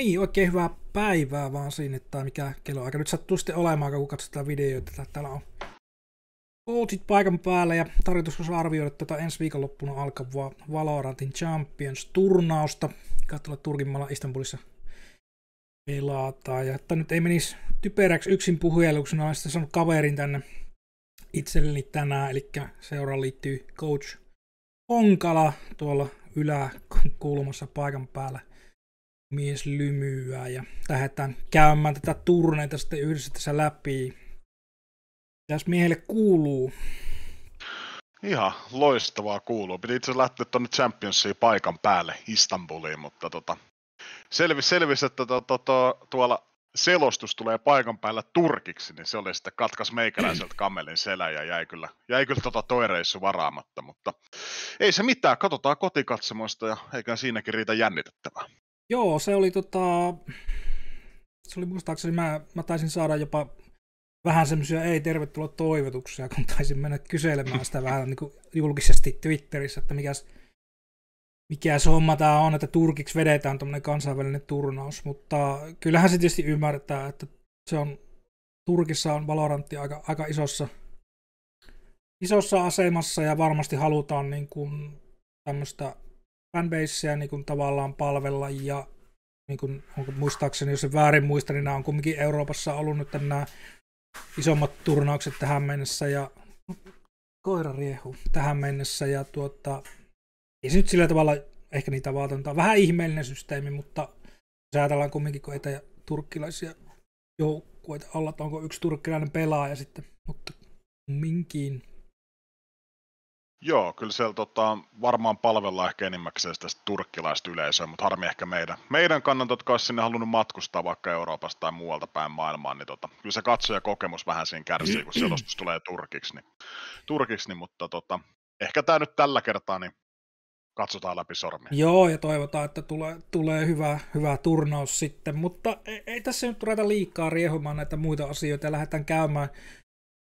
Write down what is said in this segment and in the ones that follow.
Niin, oikein hyvää päivää vaan sinne, tai mikä aika nyt sattuu sitten olemaan, kun katsotaan videoita. Täällä on coachit paikan päällä ja tarkoitus on arvioida tätä ensi viikonloppuna alkavaa Valorantin Champions-turnausta. Katsotaan Turkinmalla Istanbulissa pelataan. Ja että nyt ei menisi typeräksi yksin puheluksi, olen sitten saanut kaverin tänne itselleni tänään, eli seura liittyy coach Onkala tuolla yläkulmassa paikan päällä mies lymyää ja lähdetään käymään tätä turneita sitten yhdessä tässä läpi. Mitäs miehelle kuuluu? Ihan loistavaa kuuluu. Piti itse lähteä tuonne Championsiin paikan päälle Istanbuliin, mutta tota, selvisi, selvis, että to, to, to, tuolla selostus tulee paikan päällä turkiksi, niin se oli sitten katkas meikäläiseltä kamelin selä ja jäi kyllä, jäi kyllä tota toireissu varaamatta, mutta ei se mitään, katsotaan kotikatsomoista ja eikä siinäkin riitä jännitettävää. Joo, se oli tota... Se oli muistaakseni, mä, mä taisin saada jopa vähän semmoisia ei tervetuloa toivotuksia, kun taisin mennä kyselemään sitä vähän niin kuin julkisesti Twitterissä, että mikäs, se homma tämä on, että Turkiksi vedetään tuommoinen kansainvälinen turnaus, mutta kyllähän se tietysti ymmärtää, että se on, Turkissa on Valorantti aika, aika isossa, isossa asemassa ja varmasti halutaan niin kuin tämmöistä fanbaseja niin kuin tavallaan palvella ja niin kuin, onko, muistaakseni, jos en väärin muista, niin nämä on kumminkin Euroopassa ollut nyt nämä isommat turnaukset tähän mennessä ja koira riehu tähän mennessä ja tuota, ei se nyt sillä tavalla ehkä niitä vaatonta. Vähän ihmeellinen systeemi, mutta jos ajatellaan kumminkin, kun etä turkkilaisia joukkueita olla, että onko yksi turkkilainen pelaaja sitten, mutta kumminkin. Joo, kyllä siellä tota, varmaan palvellaan ehkä enimmäkseen sitä turkkilaista yleisöä, mutta harmi ehkä meidän, meidän kannalta, jotka olisi sinne halunnut matkustaa vaikka Euroopasta tai muualta päin maailmaan, niin tota, kyllä se kokemus vähän siinä kärsii, kun selostus tulee turkiksi, niin, turkiksi niin, mutta tota, ehkä tämä nyt tällä kertaa niin katsotaan läpi sormia. Joo, ja toivotaan, että tulee, tulee hyvä, hyvä turnaus sitten, mutta ei, ei tässä nyt ruveta liikaa riehomaan näitä muita asioita ja lähdetään käymään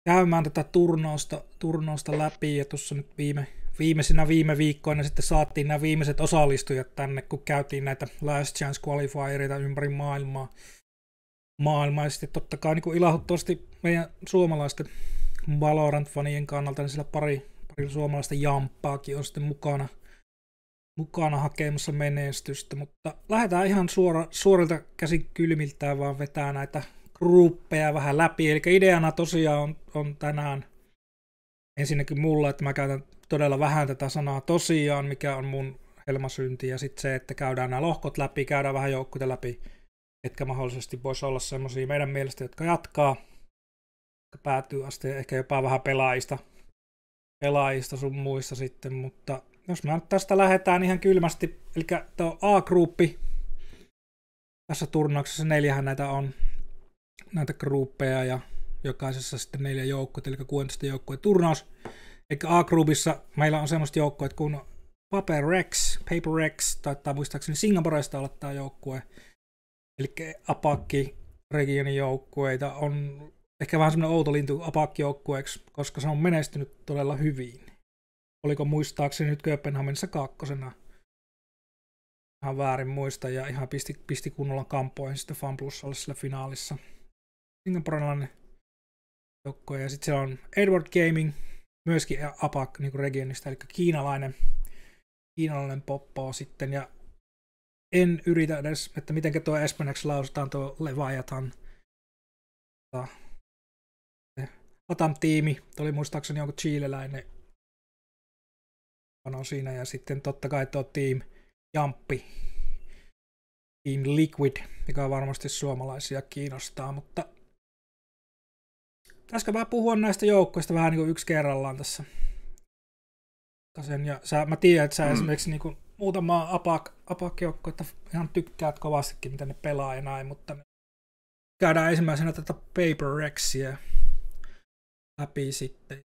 käymään tätä turnausta, turnausta läpi ja tuossa nyt viime, viimeisinä viime viikkoina sitten saatiin nämä viimeiset osallistujat tänne, kun käytiin näitä last chance qualifierita ympäri maailmaa. Maailma. ja sitten totta kai niin ilahuttavasti meidän suomalaisten Valorant-fanien kannalta, niin siellä pari, pari suomalaista jamppaakin on sitten mukana, mukana hakemassa menestystä, mutta lähdetään ihan suora, suorilta käsin kylmiltään vaan vetää näitä gruppeja vähän läpi. Eli ideana tosiaan on, on tänään ensinnäkin mulla, että mä käytän todella vähän tätä sanaa tosiaan, mikä on mun helmasynti, ja sitten se, että käydään nämä lohkot läpi, käydään vähän joukkoita läpi, ketkä mahdollisesti voisi olla semmoisia meidän mielestä, jotka jatkaa, jotka päätyy asti, ehkä jopa vähän pelaajista, pelaajista sun muista sitten, mutta jos mä tästä lähdetään ihan kylmästi, eli tuo A-gruppi, tässä turnauksessa neljähän näitä on, näitä gruppeja ja jokaisessa sitten neljä joukkoa, eli 16 joukkojen turnaus. Eli A-groupissa meillä on semmoista joukkoa, kun Paper Rex, Paper Rex, taitaa muistaakseni Singaporesta olla tämä joukkue, eli Apakki, regionin joukkueita, on ehkä vähän semmoinen outo lintu apakki joukkueeksi, koska se on menestynyt todella hyvin. Oliko muistaakseni nyt Kööpenhaminassa kakkosena? Ihan väärin muista ja ihan pisti, pisti kunnolla kampoihin sitten Plusalle sillä finaalissa singaporelainen joukko. Ja sitten siellä on Edward Gaming, myöskin APAC niin regionista, eli kiinalainen, kiinalainen poppo sitten. Ja en yritä edes, että miten tuo espanjaksi lausutaan tuo Leviathan. Tota, Atam-tiimi, oli muistaakseni joku chileläinen pano siinä, ja sitten totta kai tuo Team Jamppi, Team Liquid, joka varmasti suomalaisia kiinnostaa, mutta pitäisiköpä puhua näistä joukkoista vähän niin kuin yksi kerrallaan tässä. ja sä, mä tiedän, että sä mm. esimerkiksi niin kuin muutama apak, apak että ihan tykkäät kovastikin, mitä ne pelaa ja näin, mutta käydään ensimmäisenä tätä Paper Rexia läpi sitten.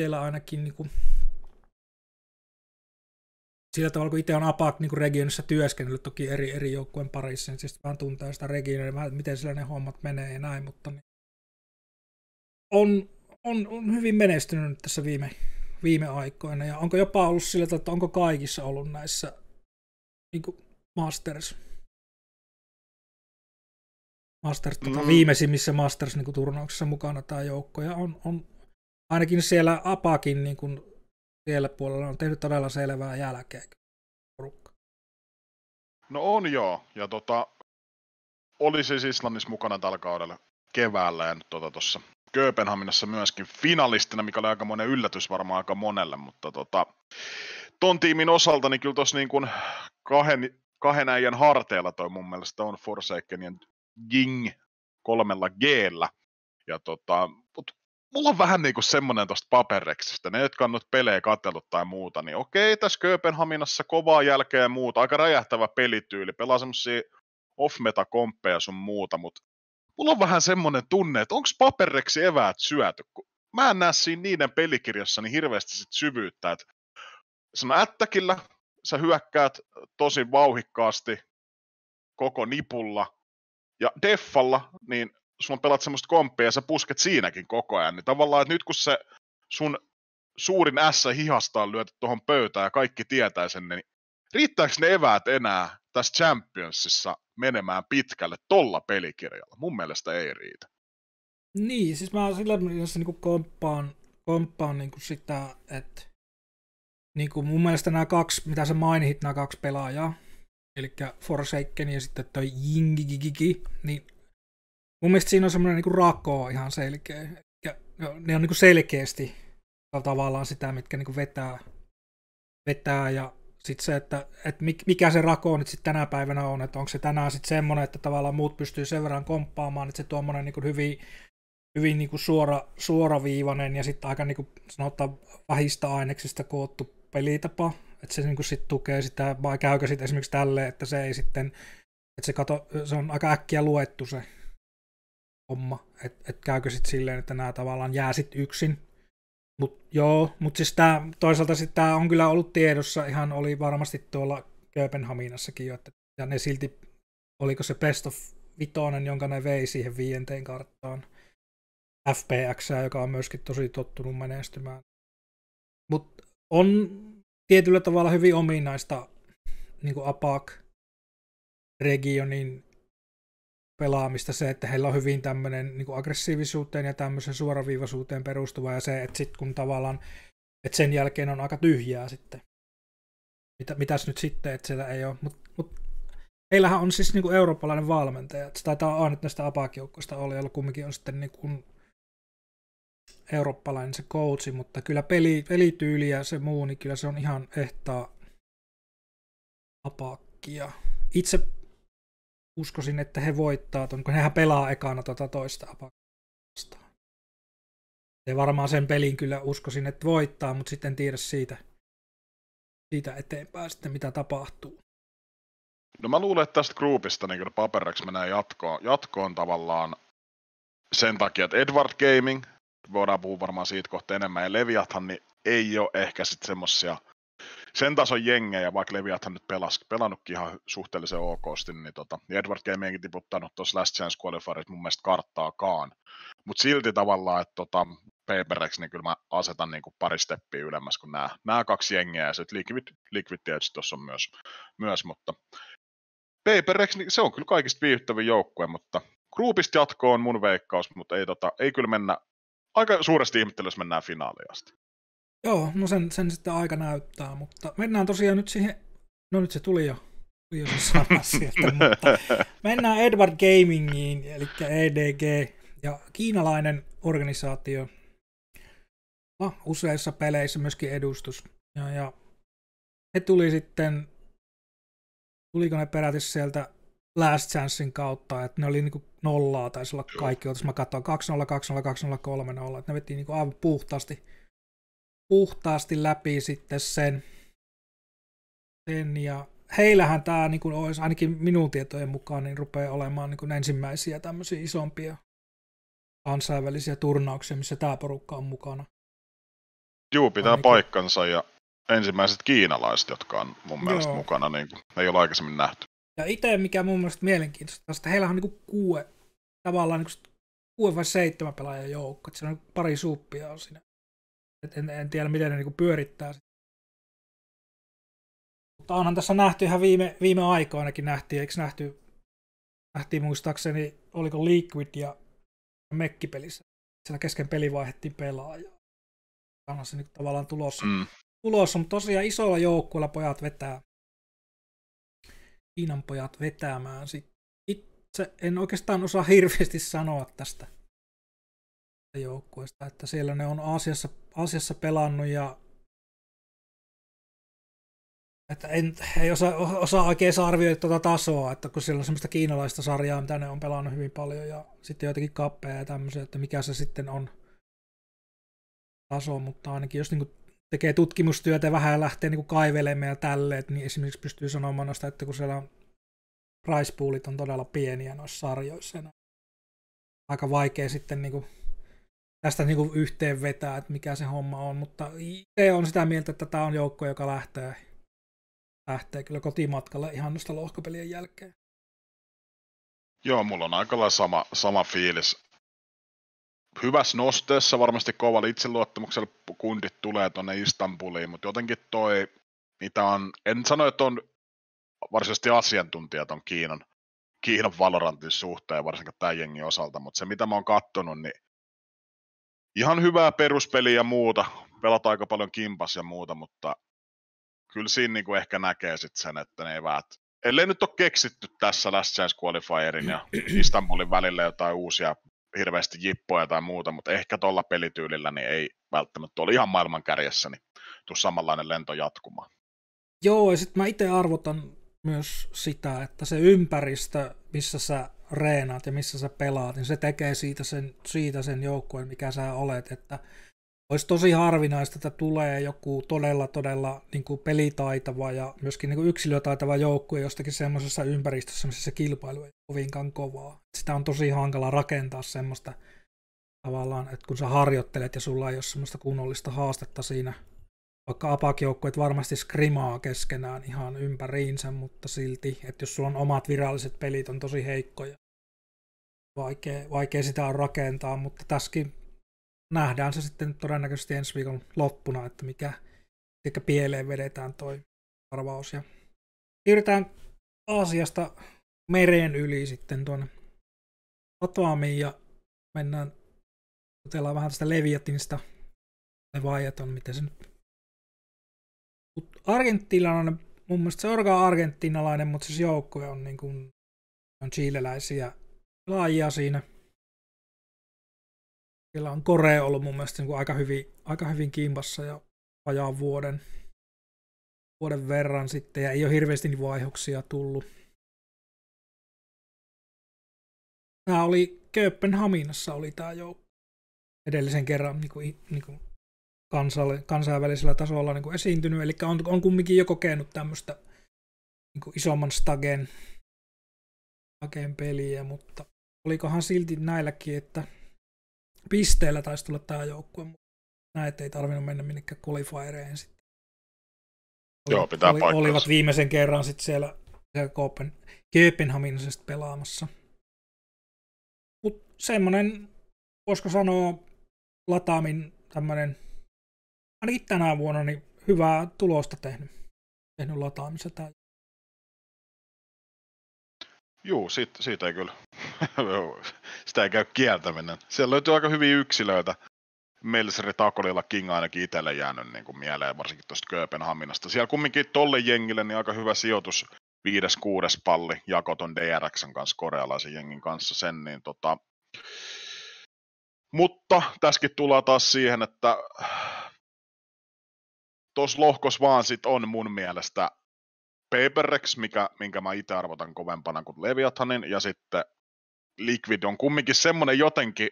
Teillä ainakin niin kuin, sillä tavalla, kun itse on APAC niin kuin regionissa työskennellyt toki eri, eri joukkueen parissa, niin siis vähän tuntee sitä regionia, miten sillä ne hommat menee ja näin, mutta niin, on, on, on hyvin menestynyt tässä viime, viime aikoina. Ja onko jopa ollut sillä, että onko kaikissa ollut näissä niin kuin Masters? Masters, tota, mm. viimeisimmissä Masters niin kuin turnauksissa mukana tämä joukko. Ja on, on ainakin siellä Apakin niin kuin siellä puolella on tehnyt todella selvää jälkeä porukka. No on joo. Ja tota, oli siis Islannissa mukana tällä kaudella keväällä ja nyt tuossa tota, Kööpenhaminassa myöskin finalistina, mikä oli aika monen yllätys varmaan aika monelle, mutta tota, ton tiimin osalta niin kyllä tuossa niin kuin kahden, kahden äijän harteilla toi mun mielestä on Forsakenien Jing kolmella g ja tota, mut mulla on vähän kuin niinku semmonen tosta papereksistä, ne jotka on nyt pelejä katsellut tai muuta, niin okei, tässä Kööpenhaminassa kovaa jälkeä ja muuta, aika räjähtävä pelityyli, pelaa semmoisia off meta komppeja sun muuta, mutta mulla on vähän semmoinen tunne, että onko papereksi eväät syöty, kun mä en näe siinä niiden pelikirjassa niin hirveästi sit syvyyttä, että sun ättäkillä sä hyökkäät tosi vauhikkaasti koko nipulla, ja deffalla, niin sulla pelat semmoista komppia ja sä pusket siinäkin koko ajan, niin tavallaan, että nyt kun se sun suurin ässä hihasta on lyöty tuohon pöytään ja kaikki tietää sen, niin riittääkö ne eväät enää tässä Championsissa menemään pitkälle tolla pelikirjalla? Mun mielestä ei riitä. Niin, siis mä sillä mielessä niin komppaan, komppaan niin kuin sitä, että niin kuin mun mielestä nämä kaksi, mitä sä mainit, nämä kaksi pelaajaa, eli Forsaken ja sitten toi Jingigigi, niin mun mielestä siinä on semmoinen niin rako ihan selkeä. Ja ne on niin kuin selkeästi tavallaan sitä, mitkä niin kuin vetää, vetää ja sitten se, että, että mikä se rako nyt sitten tänä päivänä on, että onko se tänään sitten semmoinen, että tavallaan muut pystyy sen verran komppaamaan, että se tuommoinen niin hyvin, hyvin niin kuin suora, suoraviivainen ja sitten aika niin kuin sanotaan vahista aineksista koottu pelitapa, että se niin sitten tukee sitä, vai käykö sitten esimerkiksi tälle, että se ei sitten, että se, kato, se on aika äkkiä luettu se homma, että et käykö sitten silleen, että nämä tavallaan jää sitten yksin Mut, joo, mutta siis tää, toisaalta sitten tämä on kyllä ollut tiedossa, ihan oli varmasti tuolla Kööpenhaminassakin jo, että, ja ne silti, oliko se best of Vitoinen, jonka ne vei siihen viienteen karttaan, FPX, joka on myöskin tosi tottunut menestymään. Mutta on tietyllä tavalla hyvin ominaista niin Apak-regionin pelaamista, se, että heillä on hyvin tämmöinen niin aggressiivisuuteen ja tämmöisen suoraviivaisuuteen perustuva, ja se, että sitten kun tavallaan, että sen jälkeen on aika tyhjää sitten. Mitä, mitäs nyt sitten, että siellä ei ole, mutta mut, heillähän on siis niin kuin eurooppalainen valmentaja, se taitaa olla nyt näistä apakiukkoista oli, jolla kumminkin on sitten niin kuin eurooppalainen se coachi, mutta kyllä peli, pelityyli ja se muu, niin kyllä se on ihan ehtaa apakkia. Itse uskoisin, että he voittaa ton, kun hehän pelaa ekana tota toista apakaa Ja varmaan sen pelin kyllä uskoisin, että voittaa, mutta sitten tiedä siitä, siitä eteenpäin sitten, mitä tapahtuu. No mä luulen, että tästä groupista niin kyllä Paperex menee jatkoon, jatkoon tavallaan sen takia, että Edward Gaming, voidaan puhua varmaan siitä kohta enemmän, ja Leviathan niin ei ole ehkä sitten semmosia sen tason jengejä, vaikka Leviathan nyt pelas, pelannutkin ihan suhteellisen okosti, niin tota, Edward Gamingin tiputtanut tuossa Last Chance Qualifierissa mun mielestä karttaakaan. Mutta silti tavallaan, että tota, paperiksi, niin kyllä mä asetan niin kuin pari steppiä ylemmäs kuin nämä, nämä kaksi jengiä, ja sitten Liquid, Liquid tietysti tuossa on myös, myös mutta paperiksi, niin se on kyllä kaikista viihdyttävin joukkue, mutta Groupista jatkoon mun veikkaus, mutta ei, tota, ei kyllä mennä, aika suuresti ihmettely, jos mennään finaaliin asti. Joo, no sen, sen sitten aika näyttää, mutta mennään tosiaan nyt siihen, no nyt se tuli jo, tuli jo se sana sieltä, mutta mennään Edward Gamingiin, eli EDG, ja kiinalainen organisaatio, no, useissa peleissä myöskin edustus, ja, ja he tuli sitten, tuliko ne peräti sieltä Last Chancein kautta, että ne oli niinku nollaa, taisi olla kaikki, jos mä katsoin 2-0, 2-0, 2-0, 3-0, että ne vettiin niinku aivan puhtaasti puhtaasti läpi sitten sen. sen ja heillähän tämä niin kuin olisi ainakin minun tietojen mukaan niin rupeaa olemaan niin kuin ensimmäisiä tämmöisiä isompia kansainvälisiä turnauksia, missä tämä porukka on mukana. Juu, pitää ainakin. paikkansa ja ensimmäiset kiinalaiset, jotka on mun mielestä Joo. mukana, niin kuin, ei ole aikaisemmin nähty. Ja itse, mikä mun mielestä mielenkiintoista että heillä on niin kuin kuue, tavallaan niin kuin kuue vai seitsemän pelaajan joukko, että siellä on pari suppia on siinä et en, en tiedä, miten ne niinku pyörittää sitä. Mutta onhan tässä nähty ihan viime, viime aikoinakin nähtiin, eikö nähty, nähtiin muistaakseni, oliko Liquid ja pelissä, Siellä kesken peli vaihdettiin pelaajaa. Onhan se niinku tavallaan tulossa. Mm. tulossa, mutta tosiaan isolla joukkueella pojat vetää. Kiinan pojat vetämään sitten. Itse en oikeastaan osaa hirveästi sanoa tästä joukkueesta, että siellä ne on asiassa asiassa pelannut ja että en, ei osaa, osaa oikein saa arvioida tuota tasoa, että kun siellä on semmoista kiinalaista sarjaa, mitä ne on pelannut hyvin paljon, ja sitten joitakin kappeja ja tämmöisiä, että mikä se sitten on taso, mutta ainakin jos niin tekee tutkimustyötä ja vähän lähtee niin kaivelemaan ja tälleen, niin esimerkiksi pystyy sanomaan noista, että kun siellä on price poolit on todella pieniä noissa sarjoissa, ja niin aika vaikea sitten niin tästä niin kuin yhteen vetää, että mikä se homma on, mutta itse on sitä mieltä, että tämä on joukko, joka lähtee, lähtee kyllä kotimatkalle ihan noista lohkopelien jälkeen. Joo, mulla on aika lailla sama, sama fiilis. Hyvässä nosteessa varmasti kovalla itseluottamuksella kundit tulee tuonne Istanbuliin, mutta jotenkin toi, mitä on, en sano, että on varsinaisesti asiantuntijat on Kiinan, Kiinan Valorantin suhteen, varsinkin tämän jengin osalta, mutta se mitä mä oon kattonut, niin ihan hyvää peruspeliä ja muuta. Pelataan aika paljon kimpas ja muuta, mutta kyllä siinä niin kuin ehkä näkee sit sen, että ne eivät, ellei nyt ole keksitty tässä Last Chance Qualifierin ja Istanbulin välillä jotain uusia hirveästi jippoja tai muuta, mutta ehkä tuolla pelityylillä niin ei välttämättä ole ihan maailman kärjessä, niin tuu samanlainen lento jatkumaan. Joo, ja sitten mä itse arvotan myös sitä, että se ympäristö, missä sä reenaat ja missä sä pelaat, niin se tekee siitä sen, siitä sen joukkueen, mikä sä olet. Että olisi tosi harvinaista, että tulee joku todella, todella niin kuin pelitaitava ja myöskin niin kuin yksilötaitava joukkue jostakin semmoisessa ympäristössä, missä se kilpailu ei ole kovinkaan kovaa. Sitä on tosi hankala rakentaa semmoista tavallaan, että kun sä harjoittelet ja sulla ei ole semmoista kunnollista haastetta siinä – vaikka apakjoukkueet varmasti skrimaa keskenään ihan ympäriinsä, mutta silti, että jos sulla on omat viralliset pelit, on tosi heikkoja. Vaikea, vaikea sitä on rakentaa, mutta tässäkin nähdään se sitten todennäköisesti ensi viikon loppuna, että mikä, mikä pieleen vedetään toi arvaus. Ja siirrytään Aasiasta meren yli sitten tuonne Atamiin ja mennään, otellaan vähän tästä Leviatinista, on, miten se nyt mutta argentinalainen, mun mielestä se orga argentinalainen, mutta siis joukkue on, niin kuin, on chileläisiä laajia siinä. Siellä on Kore ollut mun mielestä niin kuin aika, hyvin, aika hyvin kimpassa ja vajaan vuoden, vuoden verran sitten, ja ei ole hirveästi vaihoksia niinku tullut. Tämä oli Kööpenhaminassa oli tämä jo edellisen kerran niin kuin, niin kuin kansalle, kansainvälisellä tasolla niin kuin esiintynyt, eli on, on kumminkin jo kokenut tämmöistä niin kuin isomman stagen, stagen peliä, mutta olikohan silti näilläkin, että pisteellä taisi tulla tämä joukkue, mutta näet ei tarvinnut mennä minnekään qualifiereen sitten. Joo, pitää oli, Olivat viimeisen kerran sitten siellä, siellä Kopen, Kööpenhaminisesta pelaamassa. Mutta semmoinen, voisiko sanoa, lataamin tämmöinen ainakin tänä vuonna niin hyvää tulosta tehnyt, tehnyt lataamisesta. Juu, siitä, siitä ei kyllä. Sitä ei käy kieltäminen. Siellä löytyy aika hyviä yksilöitä. Melseri Takolilla King ainakin itselle jäänyt niin kuin mieleen, varsinkin tuosta Kööpenhaminasta. Siellä kumminkin tolle jengille niin aika hyvä sijoitus, viides, kuudes palli, jakoton DRX kanssa, korealaisen jengin kanssa sen, niin tota... Mutta tässäkin tullaan taas siihen, että Tos lohkos vaan sit on mun mielestä Paperrex, mikä, minkä mä itse arvotan kovempana kuin Leviathanin, ja sitten Liquid on kumminkin semmonen jotenkin,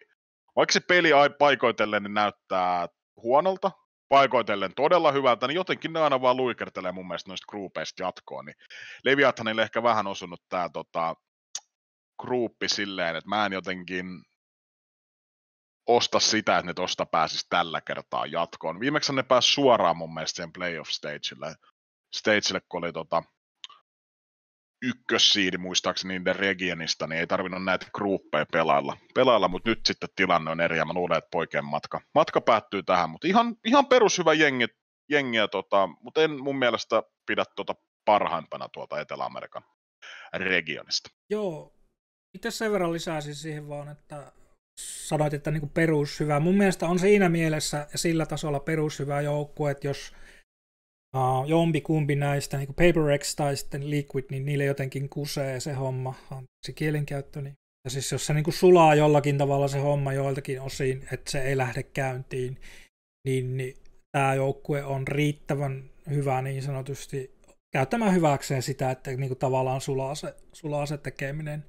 vaikka se peli paikoitellen niin näyttää huonolta, paikoitellen todella hyvältä, niin jotenkin ne aina vaan luikertelee mun mielestä noista gruupeista jatkoon. Niin Leviathanille ehkä vähän osunut tämä tota, gruuppi silleen, että mä en jotenkin osta sitä, että ne tuosta pääsisi tällä kertaa jatkoon. Viimeksi ne pääsi suoraan mun mielestä sen playoff stageille, stageille kun oli tota, ykkössiidi muistaakseni niiden regionista, niin ei tarvinnut näitä gruppeja pelailla, pelailla mutta nyt sitten tilanne on eri ja mä luulen, että poikien matka, matka päättyy tähän, mutta ihan, ihan perushyvä jengi, jengiä, tota, mutta en mun mielestä pidä tuota parhaimpana tuolta Etelä-Amerikan regionista. Joo, itse sen verran lisäisin siis siihen vaan, että sanoit, että niin perushyvä. Mun mielestä on siinä mielessä ja sillä tasolla perushyvä joukkue, että jos uh, jompi kumpi näistä, niin X tai sitten Liquid, niin niille jotenkin kusee se homma, se kielenkäyttö, niin ja siis jos se niin kuin sulaa jollakin tavalla se homma joiltakin osin, että se ei lähde käyntiin, niin, niin tämä joukkue on riittävän hyvä niin sanotusti käyttämään hyväkseen sitä, että niin kuin tavallaan sulaa se, sulaa se tekeminen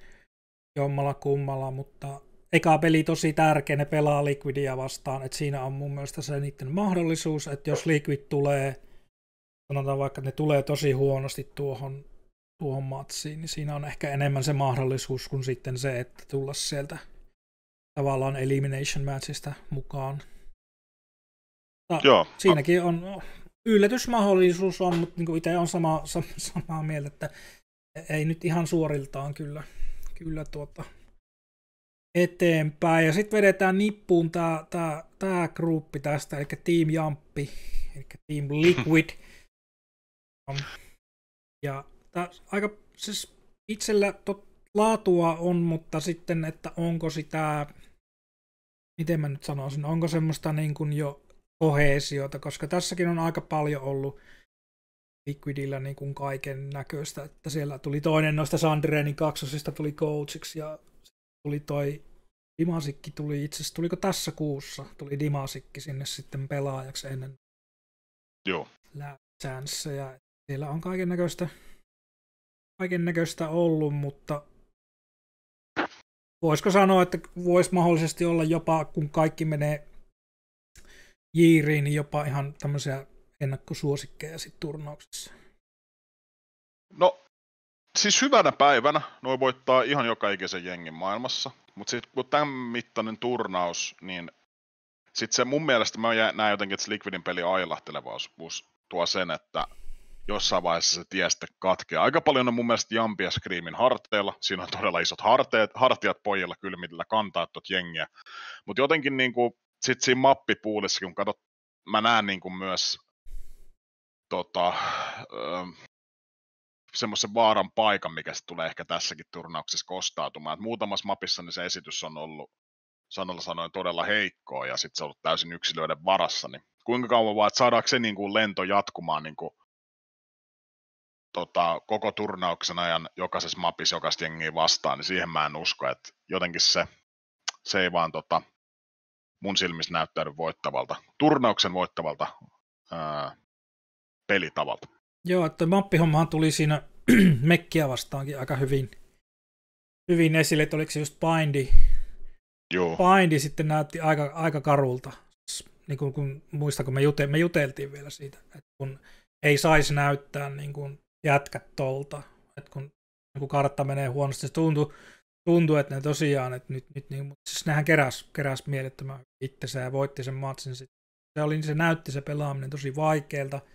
jommalla kummalla, mutta eka peli tosi tärkeä, ne pelaa Liquidia vastaan, että siinä on mun mielestä se niiden mahdollisuus, että jos Liquid tulee, sanotaan vaikka, että ne tulee tosi huonosti tuohon, tuohon matsiin, niin siinä on ehkä enemmän se mahdollisuus kuin sitten se, että tulla sieltä tavallaan elimination matchista mukaan. Joo. Siinäkin on no, yllätysmahdollisuus on, mutta niin itse on sama, sama, samaa mieltä, että ei nyt ihan suoriltaan kyllä, kyllä tuota, eteenpäin. Ja sitten vedetään nippuun tämä gruppi tästä, eli Team Jamppi, eli Team Liquid. Ja tää, aika siis itsellä tot, laatua on, mutta sitten, että onko sitä, miten mä nyt sanoisin, onko semmoista niin kuin jo kohesiota, koska tässäkin on aika paljon ollut Liquidillä niin kuin kaiken näköistä, että siellä tuli toinen noista Sandrenin kaksosista tuli coachiksi ja tuli toi Dimasikki tuli itse asiassa, tuliko tässä kuussa, tuli Dimasikki sinne sitten pelaajaksi ennen Joo. Läpsänsä ja siellä on kaiken näköistä kaiken näköistä ollut, mutta voisiko sanoa, että voisi mahdollisesti olla jopa, kun kaikki menee jiiriin, niin jopa ihan tämmöisiä ennakkosuosikkeja sitten turnauksessa. No, siis hyvänä päivänä noi voittaa ihan joka ikisen jengin maailmassa, mutta sitten kun tämän mittainen turnaus, niin sitten se mun mielestä mä näen jotenkin, että se Liquidin peli ailahtelevaisuus tuo sen, että jossain vaiheessa se tie sitten katkeaa. Aika paljon on mun mielestä Jampia Screamin harteilla. Siinä on todella isot harteet, hartiat pojilla kylmillä kantaa tuot jengiä. Mutta jotenkin niin kuin, sit siinä mappipuulissa, kun katsot, mä näen niin kuin myös tota, semmoisen vaaran paikan, mikä se tulee ehkä tässäkin turnauksessa kostautumaan. Et muutamassa mapissa niin se esitys on ollut sanalla sanoen todella heikkoa ja sitten se on ollut täysin yksilöiden varassa. Niin kuinka kauan vaan, että saadaanko se niin kuin lento jatkumaan niin kuin, tota, koko turnauksen ajan jokaisessa mapissa jokaista jengiä vastaan, niin siihen mä en usko, että jotenkin se, se ei vaan tota, mun silmissä näyttäydy voittavalta, turnauksen voittavalta ää, pelitavalta. Joo, että mappihommahan tuli siinä mekkiä vastaankin aika hyvin, hyvin esille, että oliko se just Bindi. Joo. Bindi sitten näytti aika, aika karulta. Niin kuin, kun, muista, kun me, jute, me juteltiin vielä siitä, että kun ei saisi näyttää niin kuin jätkät tolta. Että kun, niin kun kartta menee huonosti, se tuntuu, tuntuu, että ne tosiaan, että nyt, nyt niin, mutta siis nehän keräs, keräs mielettömän itsensä ja voitti sen matsin. Se, oli, se näytti se pelaaminen tosi vaikealta –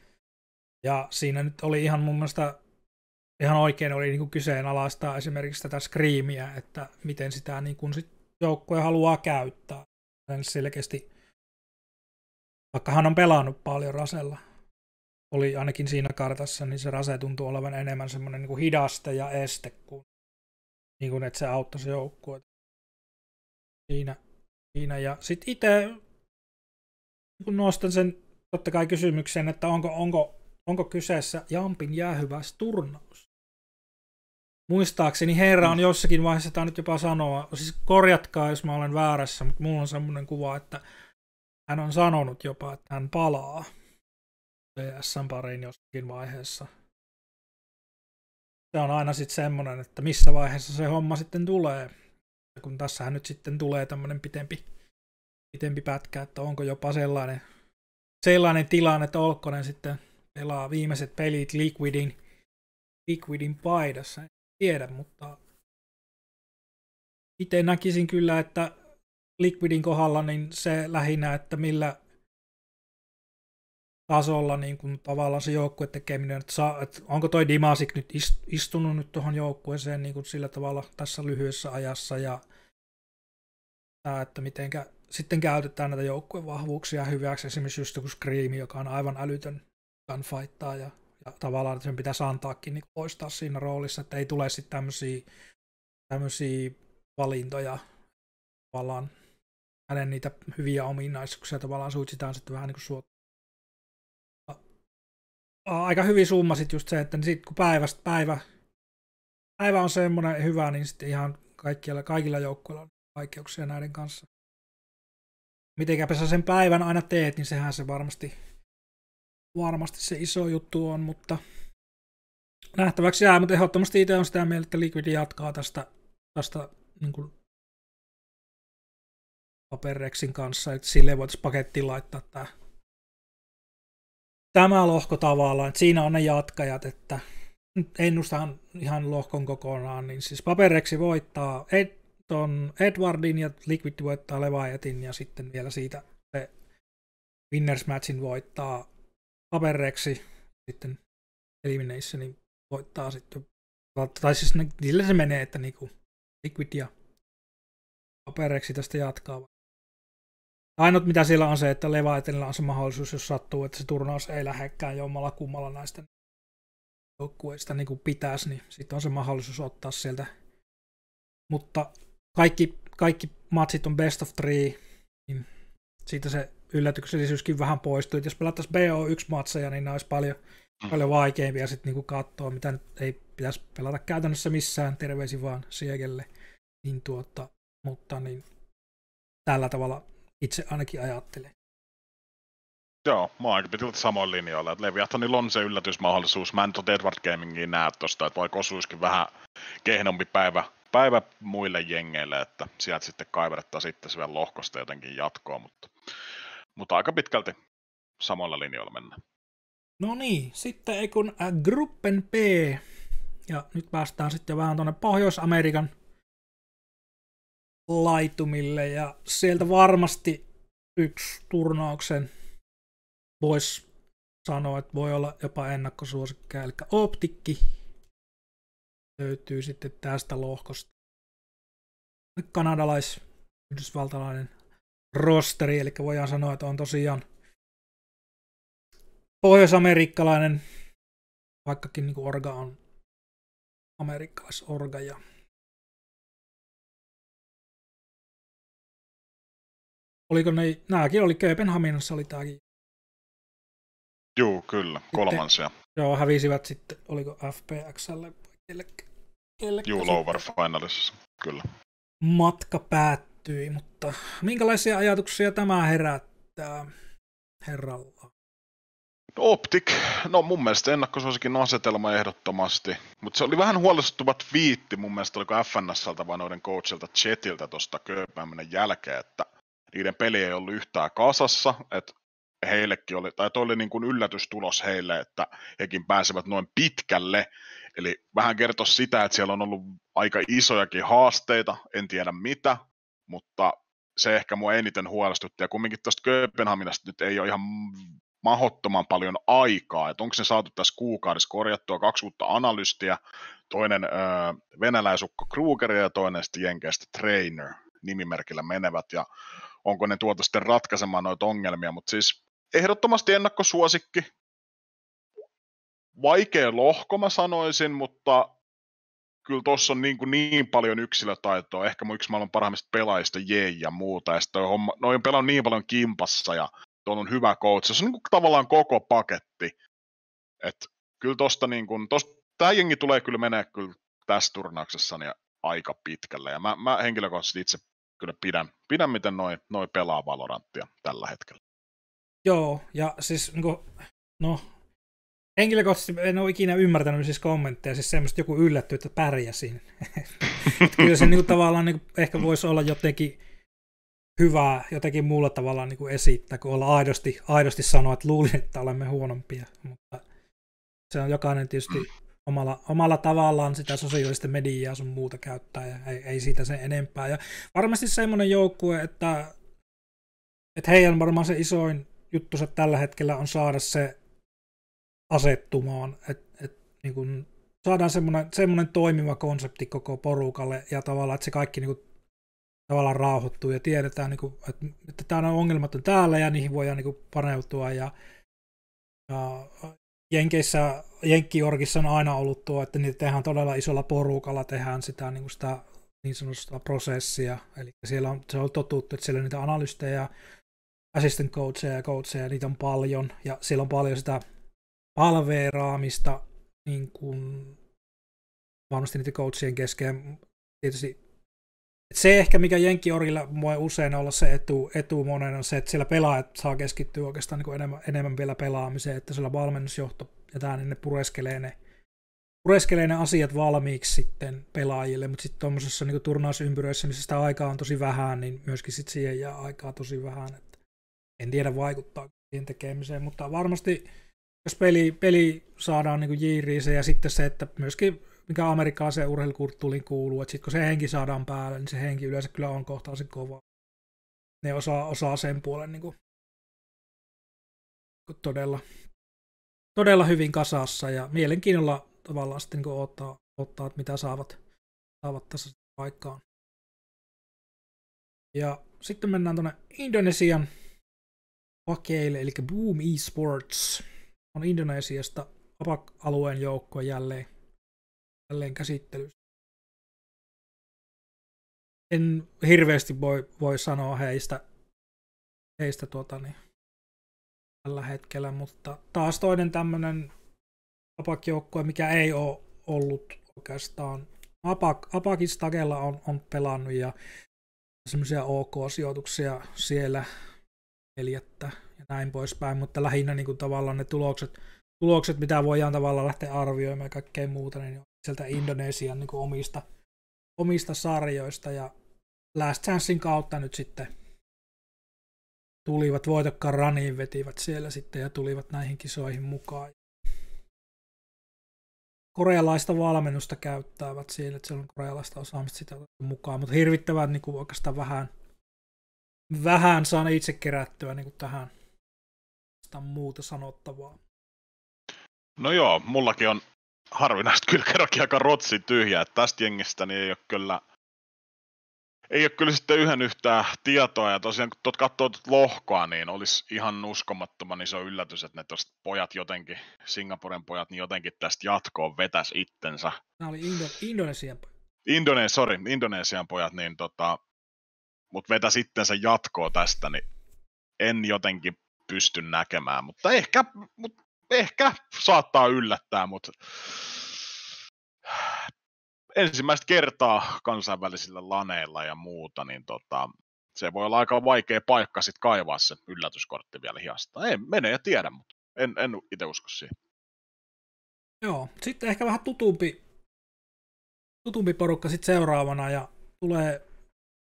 ja siinä nyt oli ihan mun mielestä ihan oikein oli niin kuin kyseenalaistaa esimerkiksi tätä Screamia, että miten sitä niin kuin sit joukkoja haluaa käyttää. Selkeästi, vaikka hän on pelannut paljon Rasella, oli ainakin siinä kartassa, niin se Rase tuntuu olevan enemmän semmoinen niin hidaste ja este kuin, niin kuin että se auttaisi joukkuetta. Siinä, siinä. Ja sitten itse kun nostan sen totta kai kysymyksen, että onko, onko Onko kyseessä Jampin jäähyväs turnaus? Muistaakseni herra on jossakin vaiheessa tämä nyt jopa sanoa, siis korjatkaa jos mä olen väärässä, mutta mulla on semmoinen kuva, että hän on sanonut jopa, että hän palaa PSN pariin jossakin vaiheessa. Se on aina sitten semmoinen, että missä vaiheessa se homma sitten tulee. Ja kun tässähän nyt sitten tulee tämmöinen pitempi, pitempi pätkä, että onko jopa sellainen, sellainen tilanne, että Olkkonen sitten pelaa viimeiset pelit Liquidin, Liquidin paidassa. En tiedä, mutta itse näkisin kyllä, että Liquidin kohdalla niin se lähinnä, että millä tasolla niin kuin tavallaan se joukkue tekeminen, että, saa, että onko toi Dimasik nyt istunut nyt tuohon joukkueeseen niin kuin sillä tavalla tässä lyhyessä ajassa ja tämä, että mitenkä sitten käytetään näitä joukkueen vahvuuksia hyväksi, esimerkiksi just joku Scream, joka on aivan älytön gunfightaa ja, ja tavallaan sen pitäisi antaakin niin poistaa siinä roolissa, että ei tule sitten tämmöisiä, tämmöisiä valintoja tavallaan hänen niitä hyviä ominaisuuksia tavallaan suitsitaan sitten vähän niin kuin suot. Aika hyvin summasit just se, että niin kun päivästä päivä, päivä on semmoinen hyvä, niin sitten ihan kaikilla, kaikilla joukkoilla on vaikeuksia näiden kanssa. Mitenkäpä sä sen päivän aina teet, niin sehän se varmasti varmasti se iso juttu on, mutta nähtäväksi jää, mutta ehdottomasti itse on sitä mieltä, että Liquid jatkaa tästä, tästä niin kuin paperreksin kanssa, että sille voitaisiin pakettiin laittaa tämä, tämä lohko tavallaan, että siinä on ne jatkajat, että ennustahan ihan lohkon kokonaan, niin siis paperreksi voittaa Ed, ton Edwardin ja Liquid voittaa Levajetin ja sitten vielä siitä se Winners Matchin voittaa kavereiksi sitten Eliminationin voittaa sitten. Tai siis niille se menee, että niinku Liquid ja Papereksi tästä jatkaa. Ainut mitä siellä on se, että Levaitenilla on se mahdollisuus, jos sattuu, että se turnaus ei lähekkään jommalla kummalla näistä joukkueista niin kuin pitäisi, niin sitten on se mahdollisuus ottaa sieltä. Mutta kaikki, kaikki matsit on best of three, niin siitä se yllätyksellisyyskin vähän poistui. Et jos pelattaisiin BO1-matseja, niin ne olisi paljon, mm. paljon vaikeampia sitten niinku katsoa, mitä nyt ei pitäisi pelata käytännössä missään, terveisi vaan Siegelle. Niin tuota, mutta niin, tällä tavalla itse ainakin ajattelen. Joo, mä oon aika samoin linjoilla. Että Leviathanilla on se yllätysmahdollisuus. Mä en tuota Edward Gamingin näe tosta, että vaikka osuisikin vähän kehnompi päivä, päivä muille jengeille, että sieltä sitten kaivertaa sitten vielä lohkosta jotenkin jatkoa, mutta mutta aika pitkälti samoilla linjoilla mennään. No niin, sitten ei kun äh, Gruppen P. Ja nyt päästään sitten vähän tuonne Pohjois-Amerikan laitumille ja sieltä varmasti yksi turnauksen voisi sanoa, että voi olla jopa ennakkosuosikki, eli optikki löytyy sitten tästä lohkosta. Kanadalais, yhdysvaltalainen rosteri, eli voidaan sanoa, että on tosiaan pohjoisamerikkalainen, vaikkakin niin kuin orga on amerikkalaisorga ja Oliko ne, nämäkin oli Kööpenhaminassa, oli tämäkin. Juu, kyllä, kolmansia. Sitten, joo, hävisivät sitten, oliko FPXlle vai kellekään. Juu, Lower Finalissa, kyllä. Matka päättyi päättyi, mutta minkälaisia ajatuksia tämä herättää herralla? Optik, no mun mielestä ennakkosuosikin asetelma ehdottomasti, mutta se oli vähän huolestuttava viitti mun mielestä, oliko FNSltä vai noiden coachilta Chetiltä tuosta kööpääminen jälkeen, että niiden peli ei ollut yhtään kasassa, että heillekin oli, tai toi oli niin kuin yllätystulos heille, että hekin pääsevät noin pitkälle, eli vähän kertoi sitä, että siellä on ollut aika isojakin haasteita, en tiedä mitä, mutta se ehkä mua eniten huolestutti, ja kumminkin tuosta Kööpenhaminasta nyt ei ole ihan mahottoman paljon aikaa, että onko se saatu tässä kuukaudessa korjattua kaksi uutta analystiä, toinen öö, venäläisukko Kruger ja toinen sitten Jenkeistä Trainer nimimerkillä menevät, ja onko ne tuota sitten ratkaisemaan noita ongelmia, mutta siis ehdottomasti ennakkosuosikki, vaikea lohko mä sanoisin, mutta kyllä tuossa on niin, kuin niin paljon yksilötaitoa, ehkä mun yksi maailman parhaimmista pelaajista, J ja muuta, ja sitten homma, noi on pelannut niin paljon kimpassa, ja tuon on hyvä coach, se on niin kuin tavallaan koko paketti, että kyllä tuosta niin kuin, tosta, tämä jengi tulee kyllä menee kyllä tässä turnauksessa niin aika pitkälle, ja mä, mä henkilökohtaisesti itse kyllä pidän, pidän miten noin noi pelaa Valoranttia tällä hetkellä. Joo, ja siis niin kuin, no Henkilökohtaisesti en ole ikinä ymmärtänyt siis kommentteja, siis semmoista joku yllätty, että pärjäsin. kyllä se niinku tavallaan niinku ehkä voisi olla jotenkin hyvää jotenkin muulla tavalla niinku esittää, kun olla aidosti, aidosti sanoa, että luulin, että olemme huonompia. Mutta se on jokainen tietysti omalla, omalla tavallaan sitä sosiaalista mediaa sun muuta käyttää ja ei, ei siitä sen enempää. Ja varmasti semmoinen joukkue, että, että heidän varmaan se isoin juttunsa tällä hetkellä on saada se asettumaan, että et, niin kun saadaan semmoinen, semmoinen toimiva konsepti koko porukalle ja tavallaan, että se kaikki niin kuin tavallaan rauhoittuu ja tiedetään, niin kuin että, että tämä on ongelmat on täällä ja niihin voidaan niin kuin, paneutua ja, ja Jenkeissä, Jenkkiorgissa on aina ollut tuo, että niitä tehdään todella isolla porukalla, tehdään sitä niin, kuin sitä, niin sanotusta prosessia. Eli siellä on, se on totuttu, että siellä on niitä analysteja, assistant coacheja ja coacheja, niitä on paljon, ja siellä on paljon sitä palveeraamista niin kuin, varmasti niiden coachien kesken. Tietysti se ehkä, mikä orilla voi usein olla se etu, etu monen, on se, että siellä pelaajat saa keskittyä oikeastaan niin kuin enemmän, enemmän vielä pelaamiseen, että siellä valmennusjohto ja tämä, niin ne pureskelee ne, pureskelee ne asiat valmiiksi sitten pelaajille, mutta sitten tuommoisessa niin turnausympyröissä, missä sitä aikaa on tosi vähän, niin myöskin sitten siihen jää aikaa tosi vähän. Että en tiedä vaikuttaa siihen tekemiseen, mutta varmasti jos peli, peli saadaan niin jiiriin ja sitten se, että myöskin mikä amerikkalaiseen urheilukulttuuriin kuuluu, että sitten kun se henki saadaan päälle, niin se henki yleensä kyllä on kohtaisen kova. Ne osaa, osaa sen puolen niin kuin, todella, todella hyvin kasassa ja mielenkiinnolla tavallaan sitten niin ottaa, ottaa, että mitä saavat, saavat tässä paikkaan. Ja sitten mennään tuonne Indonesian pakeille, eli Boom Esports on Indonesiasta APAC-alueen joukko jälleen, jälleen käsittelyssä. En hirveästi voi, voi sanoa heistä, heistä tuota niin, tällä hetkellä, mutta taas toinen tämmöinen apac mikä ei ole ollut oikeastaan. APAC, APACissa on, on pelannut ja semmoisia OK-sijoituksia siellä. Eli että ja näin poispäin, mutta lähinnä niin kuin tavallaan ne tulokset, tulokset, mitä voidaan tavallaan lähteä arvioimaan ja kaikkea muuta, niin on sieltä Indonesian niin kuin omista, omista sarjoista ja Last Chancein kautta nyt sitten tulivat voitokkaan raniin, vetivät siellä sitten ja tulivat näihin kisoihin mukaan. Korealaista valmennusta käyttävät siellä, että siellä on korealaista osaamista sitä mukaan, mutta hirvittävän niin kuin oikeastaan vähän, vähän saan itse kerättyä niin kuin tähän, oikeastaan muuta sanottavaa. No joo, mullakin on harvinaista kyllä kerrankin aika rotsi tyhjä, että tästä jengistä niin ei ole kyllä ei ole kyllä sitten yhden yhtään tietoa, ja tosiaan kun tuot katsoo tuot lohkoa, niin olisi ihan uskomattoman iso yllätys, että ne tuosta pojat jotenkin, Singaporen pojat, niin jotenkin tästä jatkoon vetäs itsensä. Nämä oli Indo- Indonesian pojat. Indone- sorry, Indonesian pojat, niin tota, mutta vetäs itsensä jatkoa tästä, niin en jotenkin pysty näkemään, mutta ehkä, mut, ehkä saattaa yllättää, mutta ensimmäistä kertaa kansainvälisillä laneilla ja muuta, niin tota, se voi olla aika vaikea paikka sit kaivaa se yllätyskortti vielä hiasta. Ei, mene ja tiedä, mutta en, en itse usko siihen. Joo, sitten ehkä vähän tutumpi, tutumpi porukka sitten seuraavana ja tulee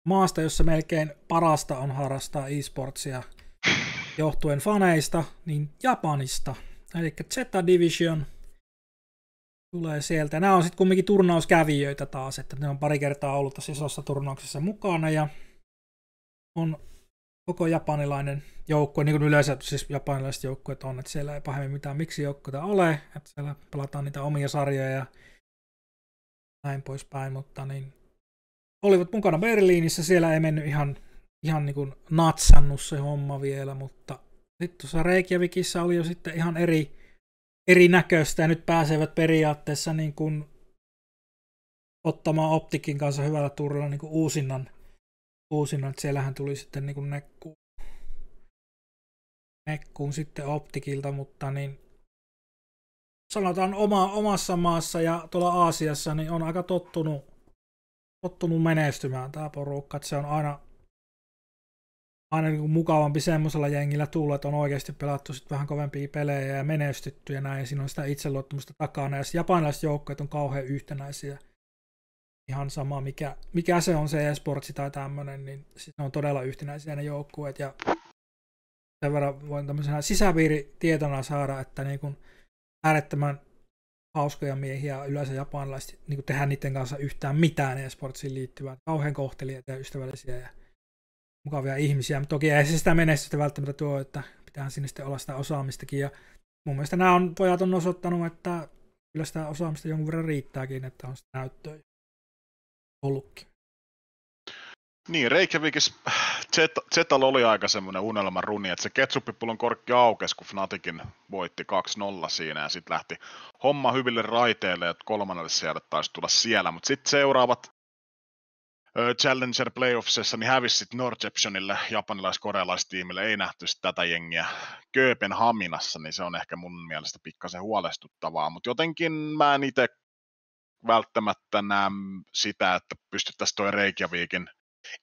maasta, jossa melkein parasta on harrastaa e-sportsia – johtuen faneista, niin Japanista. Eli Z Division tulee sieltä. Nämä on sitten kumminkin turnauskävijöitä taas, että ne on pari kertaa ollut tässä isossa turnauksessa mukana ja on koko japanilainen joukkue, niin kuin yleensä siis japanilaiset joukkueet on, että siellä ei pahemmin mitään miksi joukkueita ole, että siellä pelataan niitä omia sarjoja ja näin poispäin, mutta niin olivat mukana Berliinissä, siellä ei mennyt ihan ihan niin kuin natsannut se homma vielä, mutta sitten tuossa Reykjavikissa oli jo sitten ihan eri, näköistä ja nyt pääsevät periaatteessa niin kuin ottamaan optikin kanssa hyvällä turvalla niin kuin uusinnan, uusinnan. Että siellähän tuli sitten niin kuin nekku, nekkuun sitten optikilta, mutta niin sanotaan oma, omassa maassa ja tuolla Aasiassa, niin on aika tottunut, tottunut menestymään tämä porukka. Että se on aina aina niin kuin mukavampi semmoisella jengillä tulla, että on oikeasti pelattu sit vähän kovempia pelejä ja menestytty ja näin, ja siinä on sitä itseluottamusta takana, ja japanilaiset joukkueet on kauhean yhtenäisiä. Ihan sama, mikä, mikä se on se esportsi tai tämmöinen, niin siis ne on todella yhtenäisiä ne joukkueet, ja sen verran voin tämmöisenä sisäpiiritietona saada, että niin kuin äärettömän hauskoja miehiä yleensä japanilaiset niin tehdä niiden kanssa yhtään mitään esportsiin liittyvää. Kauhean kohtelijat ja ystävällisiä ja mukavia ihmisiä, mutta toki ei se sitä menestystä välttämättä tuo, että pitää sinne sitten olla sitä osaamistakin. Ja mun mielestä nämä on, pojat on osoittanut, että kyllä sitä osaamista jonkun verran riittääkin, että on sitä näyttöä ollutkin. Niin, reikävikis. Zetal oli aika semmoinen unelman runi, että se ketsuppipullon korkki aukesi, kun Fnaticin voitti 2-0 siinä ja sitten lähti homma hyville raiteille, että kolmannelle sieltä taisi tulla siellä, mutta sitten seuraavat Challenger Playoffsessa niin hävisi sitten Norceptionille, japanilais-korealaistiimille, ei nähty tätä jengiä Kööpenhaminassa, niin se on ehkä mun mielestä pikkasen huolestuttavaa, mutta jotenkin mä en itse välttämättä näe sitä, että pystyttäisiin toi Reikiaviikin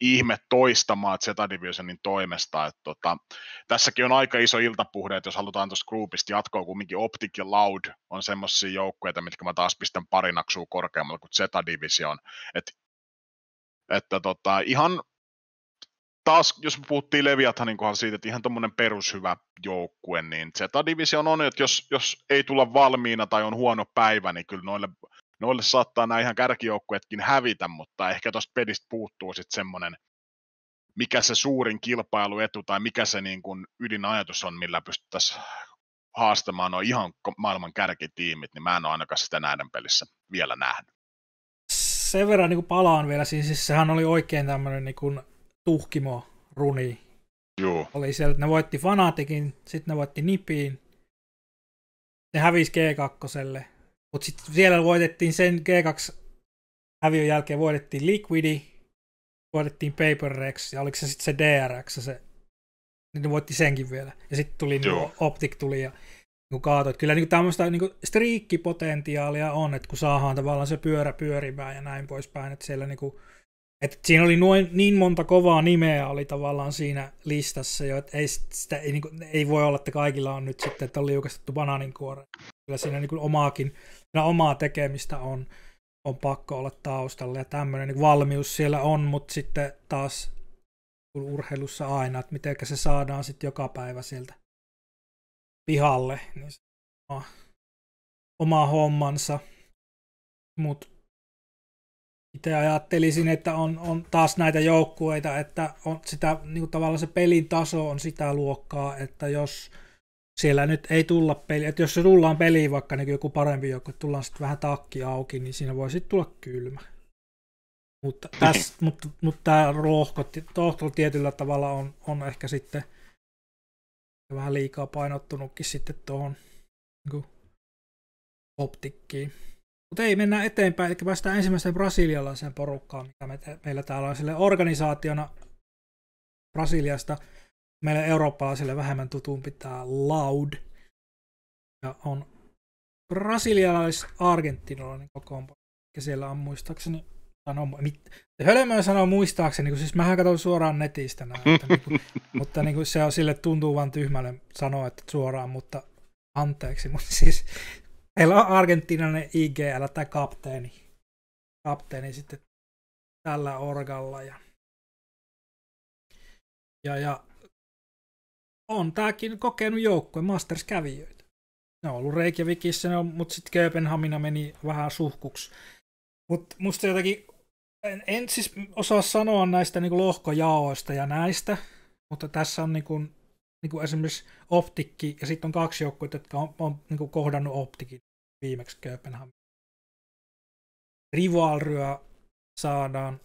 ihme toistamaan Zeta Divisionin toimesta. Että tota, tässäkin on aika iso iltapuhde, että jos halutaan tuosta groupista jatkoa, kumminkin Optic ja Loud on semmoisia joukkueita, mitkä mä taas pistän parinaksua korkeammalla kuin Zeta Division. Että että tota, ihan taas, jos me puhuttiin Leviathanin kohdalla siitä, että ihan tuommoinen perushyvä joukkue, niin Zeta Division on, että jos, jos ei tulla valmiina tai on huono päivä, niin kyllä noille, noille saattaa nämä ihan kärkijoukkuetkin hävitä, mutta ehkä tuosta pedistä puuttuu sitten semmoinen, mikä se suurin kilpailuetu tai mikä se niin kuin ydinajatus on, millä pystyttäisiin haastamaan nuo ihan maailman kärkitiimit, niin mä en ole ainakaan sitä näiden pelissä vielä nähnyt sen verran niin kuin palaan vielä, siis, siis sehän oli oikein tämmöinen niin tuhkimo runi. Joo. Oli siellä, että ne voitti Fanatikin, sitten ne voitti Nipiin, ne hävisi G2, mutta sitten siellä voitettiin sen G2 häviön jälkeen voitettiin Liquidi, voitettiin Paper Rex, ja oliko se sitten se DRX, se, niin ne voitti senkin vielä. Ja sitten tuli niin Optic tuli, ja kun Että Kyllä niin tämmöistä niin striikkipotentiaalia on, että kun saadaan tavallaan se pyörä pyörimään ja näin poispäin, että siellä niin kuin, että siinä oli noin, niin monta kovaa nimeä oli tavallaan siinä listassa jo, että ei, sitä, ei, niin kuin, ei voi olla, että kaikilla on nyt sitten, että on liukastettu banaaninkuoreen. Kyllä siinä niin kuin omaakin, siinä omaa tekemistä on, on pakko olla taustalla ja tämmöinen niin valmius siellä on, mutta sitten taas urheilussa aina, että miten se saadaan sitten joka päivä sieltä pihalle, niin se oma, oma hommansa. Mutta itse ajattelisin, että on, on taas näitä joukkueita, että on sitä, niin tavallaan se pelin taso on sitä luokkaa, että jos siellä nyt ei tulla peli, että jos se tullaan peliin vaikka niin joku parempi että tullaan sitten vähän takki auki, niin siinä voi sitten tulla kylmä. Mutta, tässä, mut, mutta tämä rohko tietyllä tavalla on, on ehkä sitten vähän liikaa painottunutkin sitten tuohon niin optikkiin. Mutta ei mennä eteenpäin, eli päästään ensimmäiseen brasilialaiseen porukkaan, mikä me te, meillä täällä on sille organisaationa Brasiliasta. Meille eurooppalaisille vähemmän tutumpi tämä Loud. Ja on brasilialais argentinolainen kokoonpano. Ja siellä on muistaakseni sanoo, mit, hölmöä sanoa muistaakseni, kun siis mähän katson suoraan netistä näitä, niin kuin, mutta niin kuin se on sille tuntuu vaan tyhmälle sanoa, että suoraan, mutta anteeksi, mutta siis heillä on argentinainen IGL tai kapteeni, kapteeni sitten tällä orgalla ja, ja, ja on tääkin kokenut joukkue Masters-kävijöitä. Ne on ollut Reykjavikissa, mutta sitten Kööpenhamina meni vähän suhkuksi. Mutta musta jotenkin en, en siis osaa sanoa näistä niin lohkojaoista ja näistä, mutta tässä on niin kuin, niin kuin esimerkiksi optikki ja sitten on kaksi joukkuetta, jotka on, on niin kuin kohdannut optikin viimeksi Kööpenhamin. Rivalryä saadaan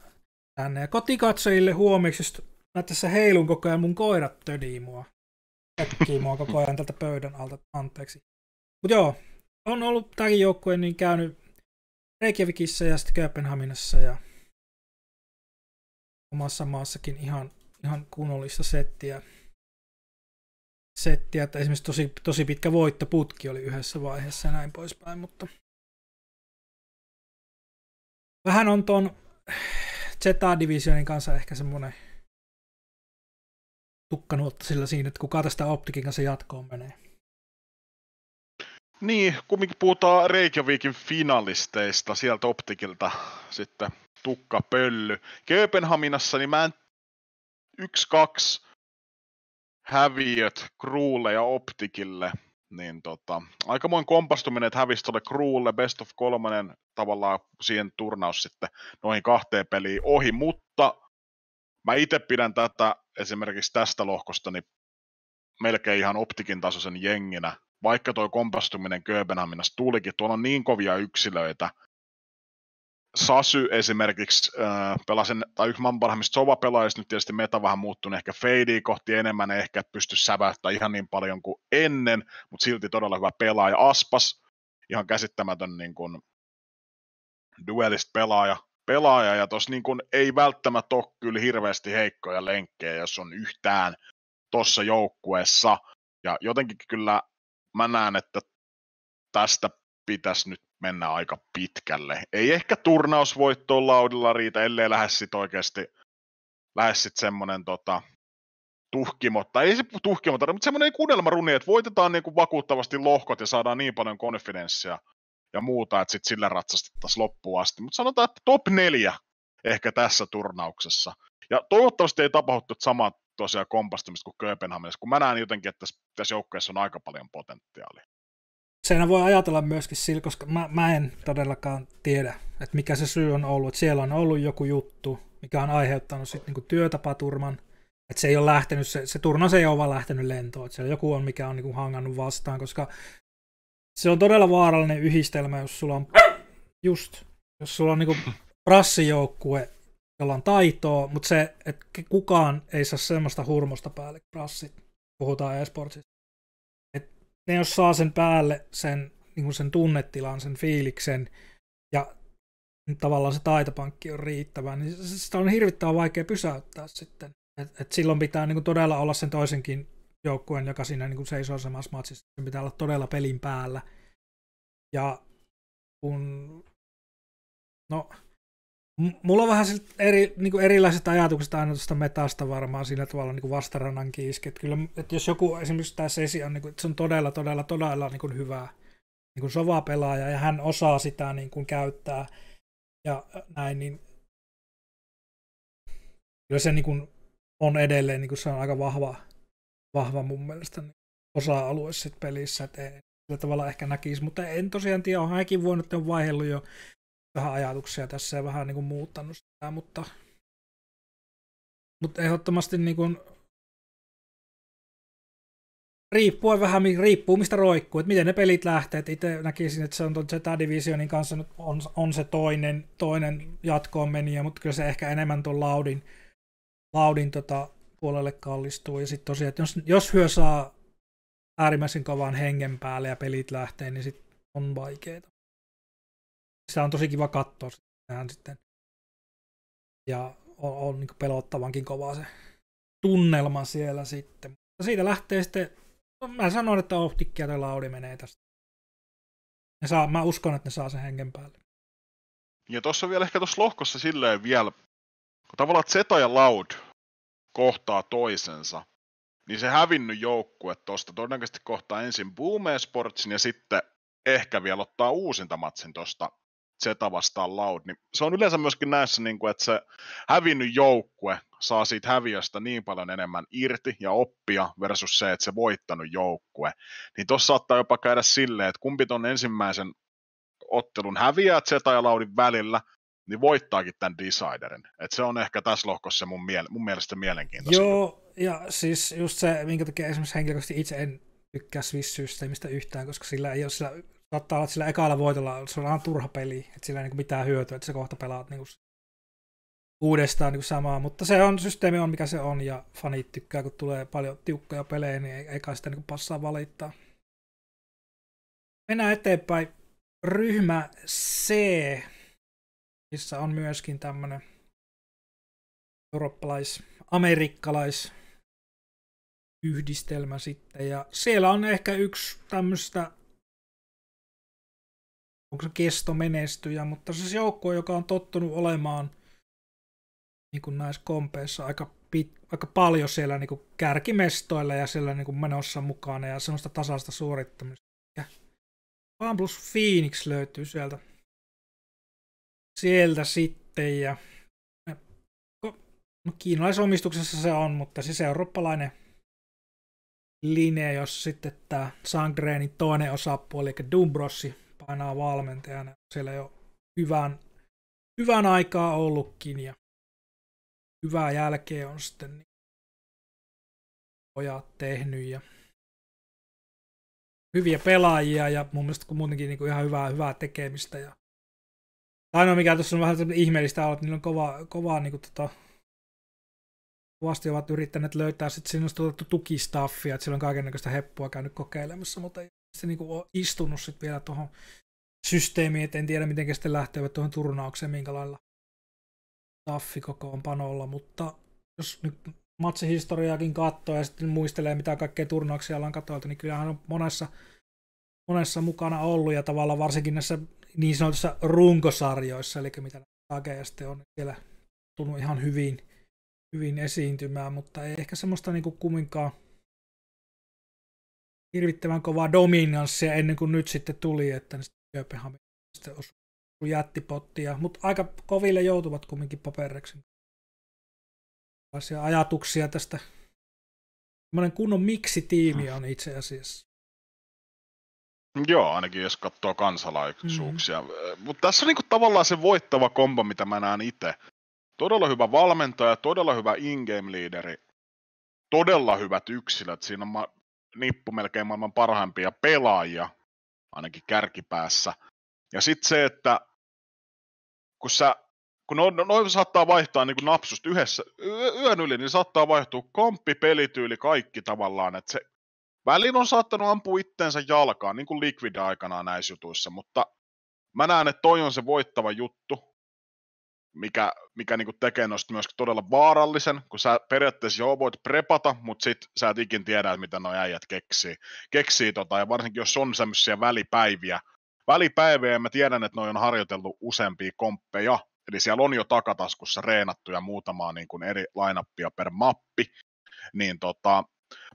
tänne. Ja kotikatsojille huomioksi, mä tässä heilun koko ajan, mun koirat tödii mua. Tökkii mua koko ajan tältä pöydän alta, anteeksi. Mutta joo, on ollut tämäkin joukkue niin käynyt Reykjavikissa ja sitten Kööpenhaminassa ja omassa maassakin ihan, ihan kunnollista settiä. settiä että esimerkiksi tosi, tosi pitkä voittoputki oli yhdessä vaiheessa ja näin poispäin, mutta vähän on tuon Z-divisionin kanssa ehkä semmoinen tukkanuotta sillä siinä, että kuka tästä Optikin kanssa jatkoon menee. Niin, kumminkin puhutaan Reykjavikin finalisteista sieltä Optikilta sitten Tukka pölly. Kööpenhaminassa niin mä en yksi, kaksi häviöt Kruulle ja Optikille. Niin tota, aikamoin kompastuminen, että hävisi tuolle Kruulle best of kolmannen tavallaan siihen turnaus sitten noihin kahteen peliin ohi, mutta mä itse pidän tätä esimerkiksi tästä lohkosta niin melkein ihan Optikin tasoisen jenginä, vaikka tuo kompastuminen Kööpenhaminassa tulikin, tuolla on niin kovia yksilöitä, Sasy esimerkiksi äh, pelasin, tai yksi maailman parhaimmista sova-pelaajista, nyt tietysti meta vähän muuttunut ehkä fadea kohti enemmän, ehkä pysty säväyttämään ihan niin paljon kuin ennen, mutta silti todella hyvä pelaaja. Aspas, ihan käsittämätön niin kuin, duelist pelaaja, pelaaja ja tuossa niin kun, ei välttämättä ole kyllä hirveästi heikkoja lenkkejä, jos on yhtään tuossa joukkueessa. Ja jotenkin kyllä mä näen, että tästä pitäisi nyt mennä aika pitkälle. Ei ehkä turnausvoittoon laudilla riitä, ellei lähde sit oikeasti lähde sit semmonen tota, tuhkimotta, ei se tuhkimotta, mutta semmoinen kuunnelmaruni, niinku että voitetaan niin kuin vakuuttavasti lohkot ja saadaan niin paljon konfidenssia ja muuta, että sitten sillä ratsastettaisiin loppuun asti. Mutta sanotaan, että top neljä ehkä tässä turnauksessa. Ja toivottavasti ei tapahdu tuota samaa tosiaan kompastumista kuin Kööpenhaminassa, kun mä näen jotenkin, että tässä, tässä joukkueessa on aika paljon potentiaalia senä voi ajatella myöskin sillä, koska mä, mä en todellakaan tiedä, että mikä se syy on ollut. Että siellä on ollut joku juttu, mikä on aiheuttanut sit niinku työtapaturman. Että se ei ole lähtenyt, se, se se ei ole vaan lähtenyt lentoon. Että siellä joku on, mikä on niinku hangannut vastaan, koska se on todella vaarallinen yhdistelmä, jos sulla on just, jos sulla on niinku prassijoukkue, jolla on taitoa, mutta se, että kukaan ei saa semmoista hurmosta päälle prassit. Puhutaan esportsista ne jos saa sen päälle sen, niin kuin sen tunnetilan, sen fiiliksen ja tavallaan se taitopankki on riittävä, niin sitä on hirvittävän vaikea pysäyttää sitten. Et, et silloin pitää niin kuin todella olla sen toisenkin joukkueen, joka siinä niin kuin seisoo samassa matsissa, sen pitää olla todella pelin päällä. Ja kun, no Mulla on vähän eri, niin kuin erilaiset ajatukset aina tuosta metasta varmaan sillä tavalla niin kuin vastarannan kiiski. Että kyllä, että jos joku esimerkiksi tämä Sesi on, niin kuin, että se on todella, todella, todella niin kuin hyvä niin kuin sovapelaaja pelaaja ja hän osaa sitä niin kuin käyttää ja näin, niin kyllä se niin kuin on edelleen, niin kuin se on aika vahva, vahva mun mielestä niin osa-alue pelissä, että ei, sillä tavalla ehkä näkisi, mutta en tosiaan tiedä, onhan hänkin voinut, että on vaihdellut jo vähän ajatuksia tässä ja vähän niin kuin muuttanut sitä, mutta, mutta ehdottomasti niin kuin, riippuen vähän, riippuu mistä roikkuu, että miten ne pelit lähtee. että Itse näkisin, että se on tuon divisionin kanssa nyt on, on se toinen, toinen jatkoon meni, mutta kyllä se ehkä enemmän tuon Laudin, Laudin tota, puolelle kallistuu. Ja sitten tosiaan, että jos, jos hyö saa äärimmäisen kovaan hengen päälle ja pelit lähtee, niin sitten on vaikeaa sitä on tosi kiva katsoa sitten. Ja on, on niin pelottavankin kova se tunnelma siellä sitten. Mutta siitä lähtee sitten, mä sanoin, että ohtikki ja Laudi menee tästä. Ne saa, mä uskon, että ne saa sen henken päälle. Ja tuossa vielä ehkä tuossa lohkossa silleen vielä, kun tavallaan Zeta ja Loud kohtaa toisensa, niin se hävinnyt joukkue tuosta todennäköisesti kohtaa ensin Boomee Sportsin ja sitten ehkä vielä ottaa uusinta matsin tuosta Zeta vastaan Loud, niin se on yleensä myöskin näissä, niin kuin, että se hävinnyt joukkue saa siitä häviöstä niin paljon enemmän irti ja oppia versus se, että se voittanut joukkue. Niin tuossa saattaa jopa käydä silleen, että kumpi ton ensimmäisen ottelun häviää Zeta ja Laudin välillä, niin voittaakin tämän Deciderin. Et se on ehkä tässä lohkossa mun, miel- mun mielestä mielenkiintoista. Joo, ja siis just se, minkä takia esimerkiksi henkilökohtaisesti itse en tykkää Swiss-systeemistä yhtään, koska sillä ei ole sillä saattaa olla, että sillä ekalla voitolla se on aina turha peli, että sillä ei niin mitään hyötyä, että se kohta pelaat niin kuin uudestaan niin kuin samaa, mutta se on, systeemi on mikä se on, ja fanit tykkää, kun tulee paljon tiukkoja pelejä, niin ei, ei kai sitä niin passaa valittaa. Mennään eteenpäin. Ryhmä C, missä on myöskin tämmönen eurooppalais, amerikkalais yhdistelmä sitten, ja siellä on ehkä yksi tämmöistä onko se kesto menestyjä, mutta siis joukkue, joka on tottunut olemaan niin kuin näissä kompeissa aika, pit, aika paljon siellä niin kuin kärkimestoilla ja siellä niin kuin menossa mukana ja semmoista tasaista suorittamista. Ja Van plus Phoenix löytyy sieltä, sieltä sitten ja No kiinalaisomistuksessa se on, mutta siis eurooppalainen linja, jos sitten tämä Sangreenin toinen osapuoli, eli Dumbrossi, painaa valmentajana. Siellä jo hyvän, hyvän aikaa ollutkin ja hyvää jälkeä on sitten niin pojat tehnyt ja hyviä pelaajia ja mun mielestä kun muutenkin niin kuin ihan hyvää, hyvää tekemistä. Ja... Ainoa mikä tuossa on vähän ihmeellistä on, että niillä on kova, kovaa niin kuin, tota, kovasti ovat yrittäneet löytää, sitten sinusta tukistaffia, että siellä on kaikenlaista heppua käynyt kokeilemassa, mutta ei se niin on istunut sit vielä tuohon systeemiin, että en tiedä miten sitten lähtevät tuohon turnaukseen, minkä lailla panolla, mutta jos nyt matsihistoriaakin katsoo ja sitten muistelee, mitä kaikkea turnauksia ollaan katsoiltu, niin kyllähän on monessa, monessa mukana ollut ja tavallaan varsinkin näissä niin sanotussa runkosarjoissa, eli mitä lakeja sitten on siellä tullut ihan hyvin, hyvin esiintymään, mutta ei ehkä semmoista niin kumminkaan hirvittävän kovaa dominanssia ennen kuin nyt sitten tuli, että ne Kööpenhaminasta osui jättipottia, mutta aika koville joutuvat kumminkin Asia ajatuksia tästä. Tämmöinen kunnon miksi-tiimi mm. on itse asiassa. Joo, ainakin jos katsoo kansalaisuuksia. Mm-hmm. Mutta tässä on niinku tavallaan se voittava kombo, mitä mä näen itse. Todella hyvä valmentaja, todella hyvä in-game liideri todella hyvät yksilöt. Siinä on ma- nippu melkein maailman parhaimpia pelaajia, ainakin kärkipäässä. Ja sitten se, että kun sä kun noin no, no, saattaa vaihtaa niin napsusta yhdessä, yön yli, niin saattaa vaihtua komppi, pelityyli, kaikki tavallaan, että se välin on saattanut ampua itteensä jalkaan, niin kuin Liquid aikana näissä jutuissa, mutta mä näen, että toi on se voittava juttu, mikä, mikä niin tekee noista myös todella vaarallisen, kun sä periaatteessa joo voit prepata, mutta sit sä et ikin tiedä, mitä nuo äijät keksii. keksii tota, ja varsinkin jos on semmoisia välipäiviä, välipäiviä, ja mä tiedän, että noi on harjoitellut useampia komppeja, eli siellä on jo takataskussa reenattuja muutamaa niin kuin eri lainappia per mappi, niin tota,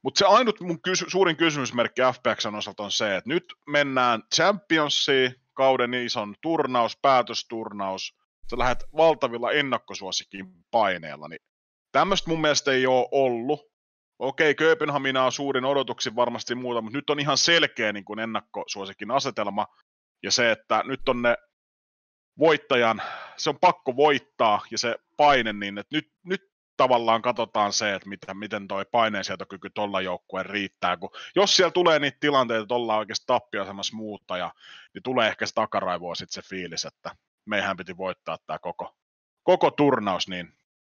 mutta se ainut mun kysy- suurin kysymysmerkki FPXn osalta on se, että nyt mennään Championsiin, kauden ison turnaus, päätösturnaus, sä lähdet valtavilla ennakkosuosikin paineella, niin tämmöistä mun mielestä ei ole ollut. Okei, Kööpenhamina on suurin odotuksi varmasti muuta, mutta nyt on ihan selkeä niin kuin ennakkosuosikin asetelma, ja se, että nyt on ne voittajan, se on pakko voittaa, ja se paine, niin että nyt, nyt tavallaan katsotaan se, että miten, miten toi paineensietokyky tuolla joukkueen riittää, kun jos siellä tulee niitä tilanteita, että ollaan oikeasti tappiasemassa muuttaja, niin tulee ehkä se takaraivoa sitten se fiilis, että meihän piti voittaa tämä koko, koko turnaus, niin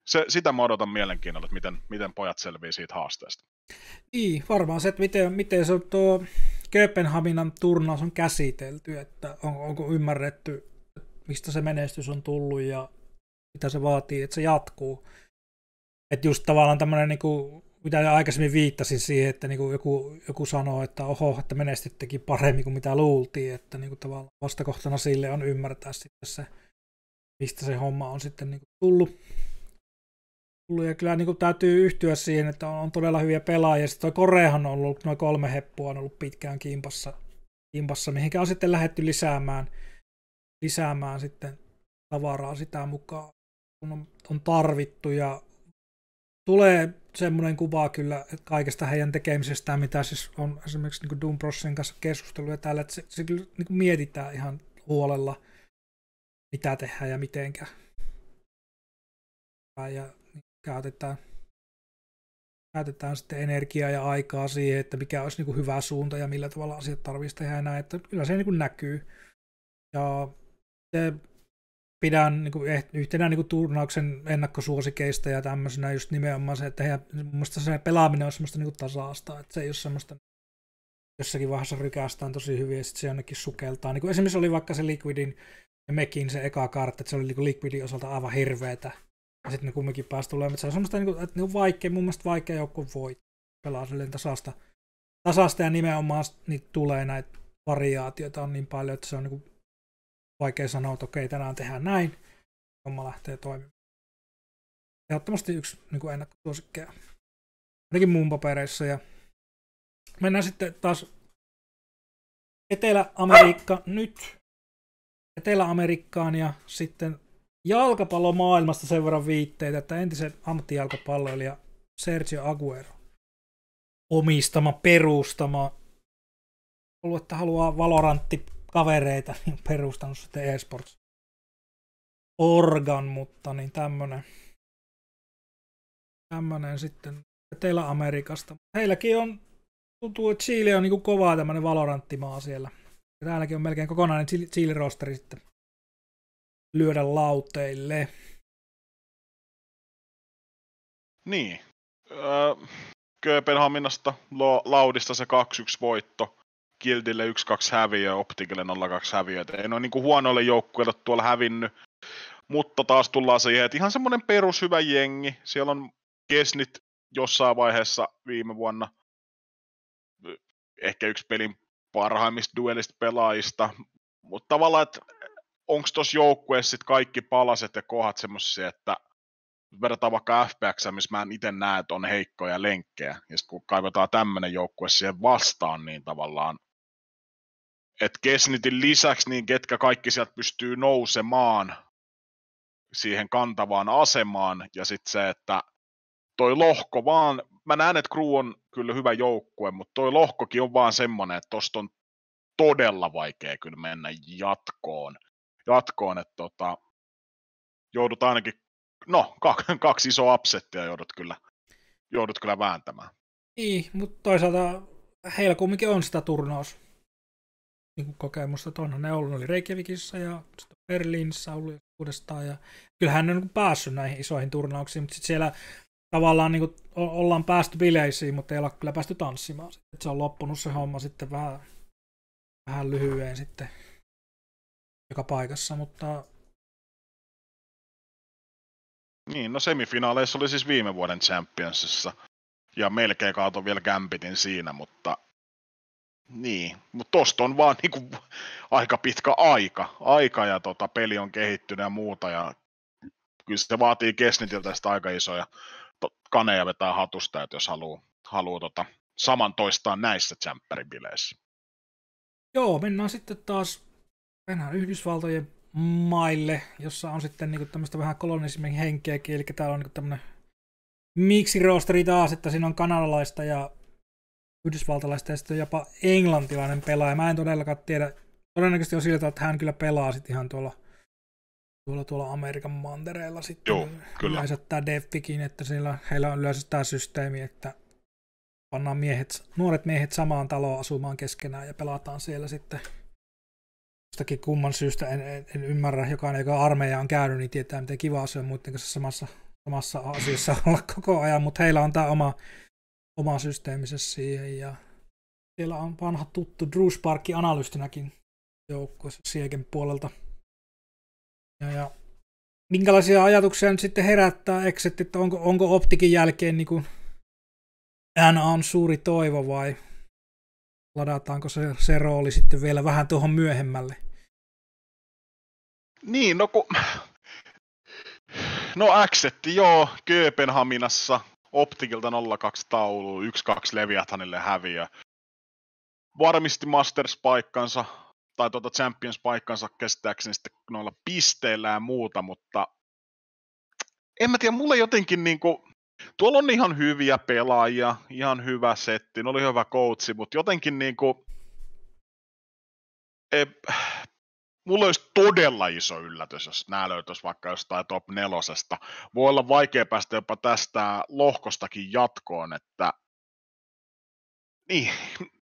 se, sitä mä odotan mielenkiinnolla, että miten, miten pojat selvii siitä haasteesta. Niin, varmaan se, että miten, miten se on tuo Kööpenhaminan turnaus on käsitelty, että on, onko ymmärretty, mistä se menestys on tullut ja mitä se vaatii, että se jatkuu. Että just tavallaan tämmöinen niin mitä jo aikaisemmin viittasin siihen, että niin kuin joku, joku sanoo, että oho, että menestyttekin paremmin kuin mitä luultiin, että niin kuin tavallaan vastakohtana sille on ymmärtää sitten se, mistä se homma on sitten niin kuin tullut. Ja kyllä niin kuin täytyy yhtyä siihen, että on, todella hyviä pelaajia. Sitten toi Koreahan on ollut, noin kolme heppua on ollut pitkään kimpassa, kimpassa mihinkä on sitten lähetty lisäämään, lisäämään sitten tavaraa sitä mukaan, kun on, on tarvittu. Ja tulee semmoinen kuva kyllä kaikesta heidän tekemisestään, mitä siis on esimerkiksi niin Doom kanssa kanssa ja täällä, että se, se kyllä niin kuin mietitään ihan huolella, mitä tehdään ja mitenkä. Ja käytetään, käytetään sitten energiaa ja aikaa siihen, että mikä olisi niin kuin hyvä suunta ja millä tavalla asiat tarvitsisi tehdä ja näin. Että kyllä se niin kuin näkyy. Ja se pidän niin kuin, eh, yhtenä niin kuin, turnauksen ennakkosuosikeista ja tämmöisenä just nimenomaan se, että he, musta se pelaaminen on semmoista niin kuin, tasaasta, että se ei ole semmoista jossakin vaiheessa rykästään tosi hyvin ja sitten se jonnekin sukeltaa. Niin kuin esimerkiksi oli vaikka se Liquidin ja Mekin se eka kartta, että se oli niin kuin Liquidin osalta aivan hirveetä. Ja sitten ne kumminkin pääsi tulemaan, mutta se on semmoista niin kuin, että, ne on vaikea, mun mielestä vaikea joku voi pelaa silleen tasasta. Tasasta ja nimenomaan niin tulee näitä variaatioita on niin paljon, että se on niin kuin vaikea sanoa, että okei, tänään tehdään näin, homma lähtee toimimaan. Ehdottomasti yksi niin kuin ennakkosuosikkeja, ainakin mun papereissa. Ja mennään sitten taas Etelä-Amerikka nyt. Etelä-Amerikkaan ja sitten jalkapallomaailmasta sen verran viitteitä, että entisen ammattijalkapalloilija Sergio Aguero omistama, perustama, ollut, että haluaa Valorantti kavereita niin perustanut sitten esports organ, mutta niin tämmönen, tämmönen sitten teillä amerikasta Heilläkin on, tuntuu, että Chile on niin kovaa tämmönen valoranttimaa siellä. Ja täälläkin on melkein kokonainen Chile-rosteri sitten lyödä lauteille. Niin. Öö, Kööpenhaminasta, Laudista se 2-1 voitto. Kildille 1-2 häviö, Opticille 0-2 häviö. Et en ole niin kuin huonoille joukkueille tuolla hävinnyt, mutta taas tullaan siihen, että ihan semmoinen perushyvä jengi. Siellä on Kesnit jossain vaiheessa viime vuonna ehkä yksi pelin parhaimmista duelista pelaajista, mutta tavallaan, että onko tuossa joukkueessa sitten kaikki palaset ja kohdat semmoisia, että verrataan vaikka FPX, missä mä en itse näe, että on heikkoja lenkkejä, ja sitten kun kaivetaan tämmöinen joukkue siihen vastaan, niin tavallaan että Kesnitin lisäksi, niin ketkä kaikki sieltä pystyy nousemaan siihen kantavaan asemaan, ja sitten se, että toi lohko vaan, mä näen, että Crew on kyllä hyvä joukkue, mutta toi lohkokin on vaan semmoinen, että tosta on todella vaikea kyllä mennä jatkoon. Jatkoon, että tota, joudut ainakin, no kaksi isoa upsettia joudut kyllä, joudut kyllä vääntämään. Niin, mutta toisaalta heillä kumminkin on sitä turnaus niin kuin kokemusta, että onhan ne ollut, ne oli Reykjavikissa ja Berliinissä ollut uudestaan, ja kyllähän ne on niin päässyt näihin isoihin turnauksiin, mutta sitten siellä tavallaan niin kuin, ollaan päästy bileisiin, mutta ei olla kyllä päästy tanssimaan. Sitten se on loppunut se homma sitten vähän, vähän lyhyen sitten joka paikassa, mutta... Niin, no semifinaaleissa oli siis viime vuoden Championsissa, ja melkein kaato vielä Gambitin siinä, mutta niin, mutta tosta on vaan niinku aika pitkä aika, aika ja tota, peli on kehittynyt ja muuta ja kyllä se vaatii Kesnitiltä sitä aika isoja kaneja vetää hatusta, että jos haluaa haluu tota, saman toistaa näissä tsemppäribileissä. Joo, mennään sitten taas mennään Yhdysvaltojen maille, jossa on sitten niinku tämmöistä vähän kolonismin henkeäkin, eli täällä on niinku tämmöinen miksi roosteri taas, että siinä on kanadalaista ja yhdysvaltalaista ja jopa englantilainen pelaaja. Mä en todellakaan tiedä. Todennäköisesti on siltä, että hän kyllä pelaa sitten ihan tuolla, tuolla, tuolla Amerikan mantereella sitten. Joo, kyllä. Yleensä tämä Defikin, että siellä, heillä on yleensä tämä systeemi, että pannaan miehet, nuoret miehet samaan taloon asumaan keskenään ja pelataan siellä sitten jostakin kumman syystä, en, en, en ymmärrä, jokainen, joka armeija on käynyt, niin tietää, miten kiva se on muiden kanssa samassa, samassa asiassa olla koko ajan, mutta heillä on tämä oma oma systeeminsä siihen. Ja siellä on vanha tuttu Drew Sparkin analystinäkin joukkueessa Siegen puolelta. Ja, ja minkälaisia ajatuksia nyt sitten herättää Exit, että onko, onko Optikin jälkeen niin kuin on suuri toivo vai ladataanko se, se rooli sitten vielä vähän tuohon myöhemmälle? Niin, no kun... No Accetti, joo, Kööpenhaminassa Optikilta 0-2 taulu, 1-2 Leviathanille häviö. Varmisti Masters-paikkansa, tai tuota Champions-paikkansa kestääkseni sitten noilla pisteillä ja muuta, mutta en mä tiedä, mulle jotenkin niinku, tuolla on ihan hyviä pelaajia, ihan hyvä setti, ne oli hyvä koutsi, mutta jotenkin niinku, e, mulla olisi todella iso yllätys, jos nämä löytyisi vaikka jostain top nelosesta. Voi olla vaikea päästä jopa tästä lohkostakin jatkoon, että niin,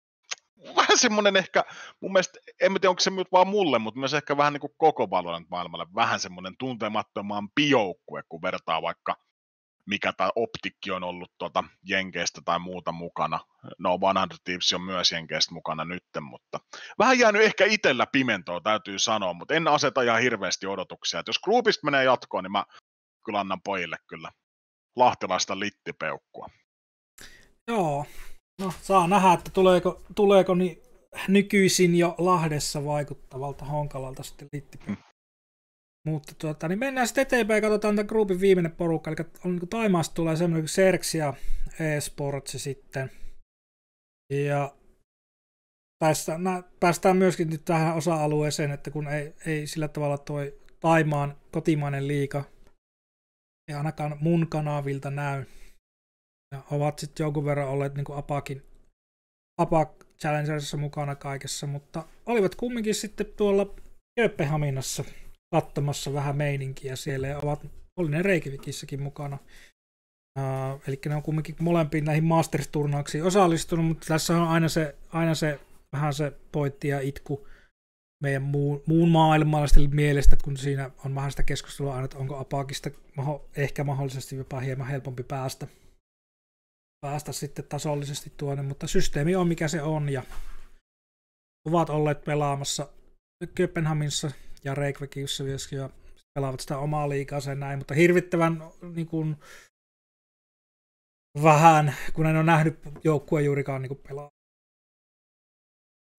vähän semmoinen ehkä, mun mielestä, en tiedä onko se nyt vaan mulle, mutta myös ehkä vähän niin kuin koko valoinen maailmalle, vähän semmoinen tuntemattomaan joukkue, kun vertaa vaikka – mikä tai Optikki on ollut tuota Jenkeistä tai muuta mukana. No, 100 Thieves on myös Jenkeistä mukana nyt, mutta vähän jäänyt ehkä itsellä pimentoa, täytyy sanoa, mutta en aseta ihan hirveästi odotuksia. Et jos Groupista menee jatkoon, niin mä kyllä annan pojille kyllä lahtelaista littipeukkua. Joo, no saa nähdä, että tuleeko, tuleeko niin nykyisin jo Lahdessa vaikuttavalta Honkalalta sitten mm. littipeukkua. Mutta tuota, niin mennään sitten eteenpäin ja katsotaan tämän groupin viimeinen porukka. Eli on, niin Taimaasta tulee semmoinen kuin Serks ja eSports sitten. Ja päästään, nää, päästään myöskin nyt tähän osa-alueeseen, että kun ei, ei sillä tavalla toi Taimaan kotimainen liika ei ainakaan mun kanavilta näy. Ja ovat sitten jonkun verran olleet niin Apakin Apak Challengersissa mukana kaikessa, mutta olivat kumminkin sitten tuolla Kööpenhaminassa katsomassa vähän meininkiä siellä ja ovat, oli ne Reikivikissäkin mukana. Uh, eli ne on kumminkin molempiin näihin Masters-turnauksiin osallistunut, mutta tässä on aina se, aina se vähän se poitti ja itku meidän muun, muun maailmalaisten mielestä, kun siinä on vähän sitä keskustelua aina, että onko Apakista maho, ehkä mahdollisesti jopa hieman helpompi päästä, päästä sitten tasollisesti tuonne, mutta systeemi on mikä se on ja ovat olleet pelaamassa Kööpenhaminassa ja Reikväki, jossa ja pelaavat sitä omaa liikaa sen näin, mutta hirvittävän niin kuin, vähän, kun en ole nähnyt joukkue juurikaan niin pelaa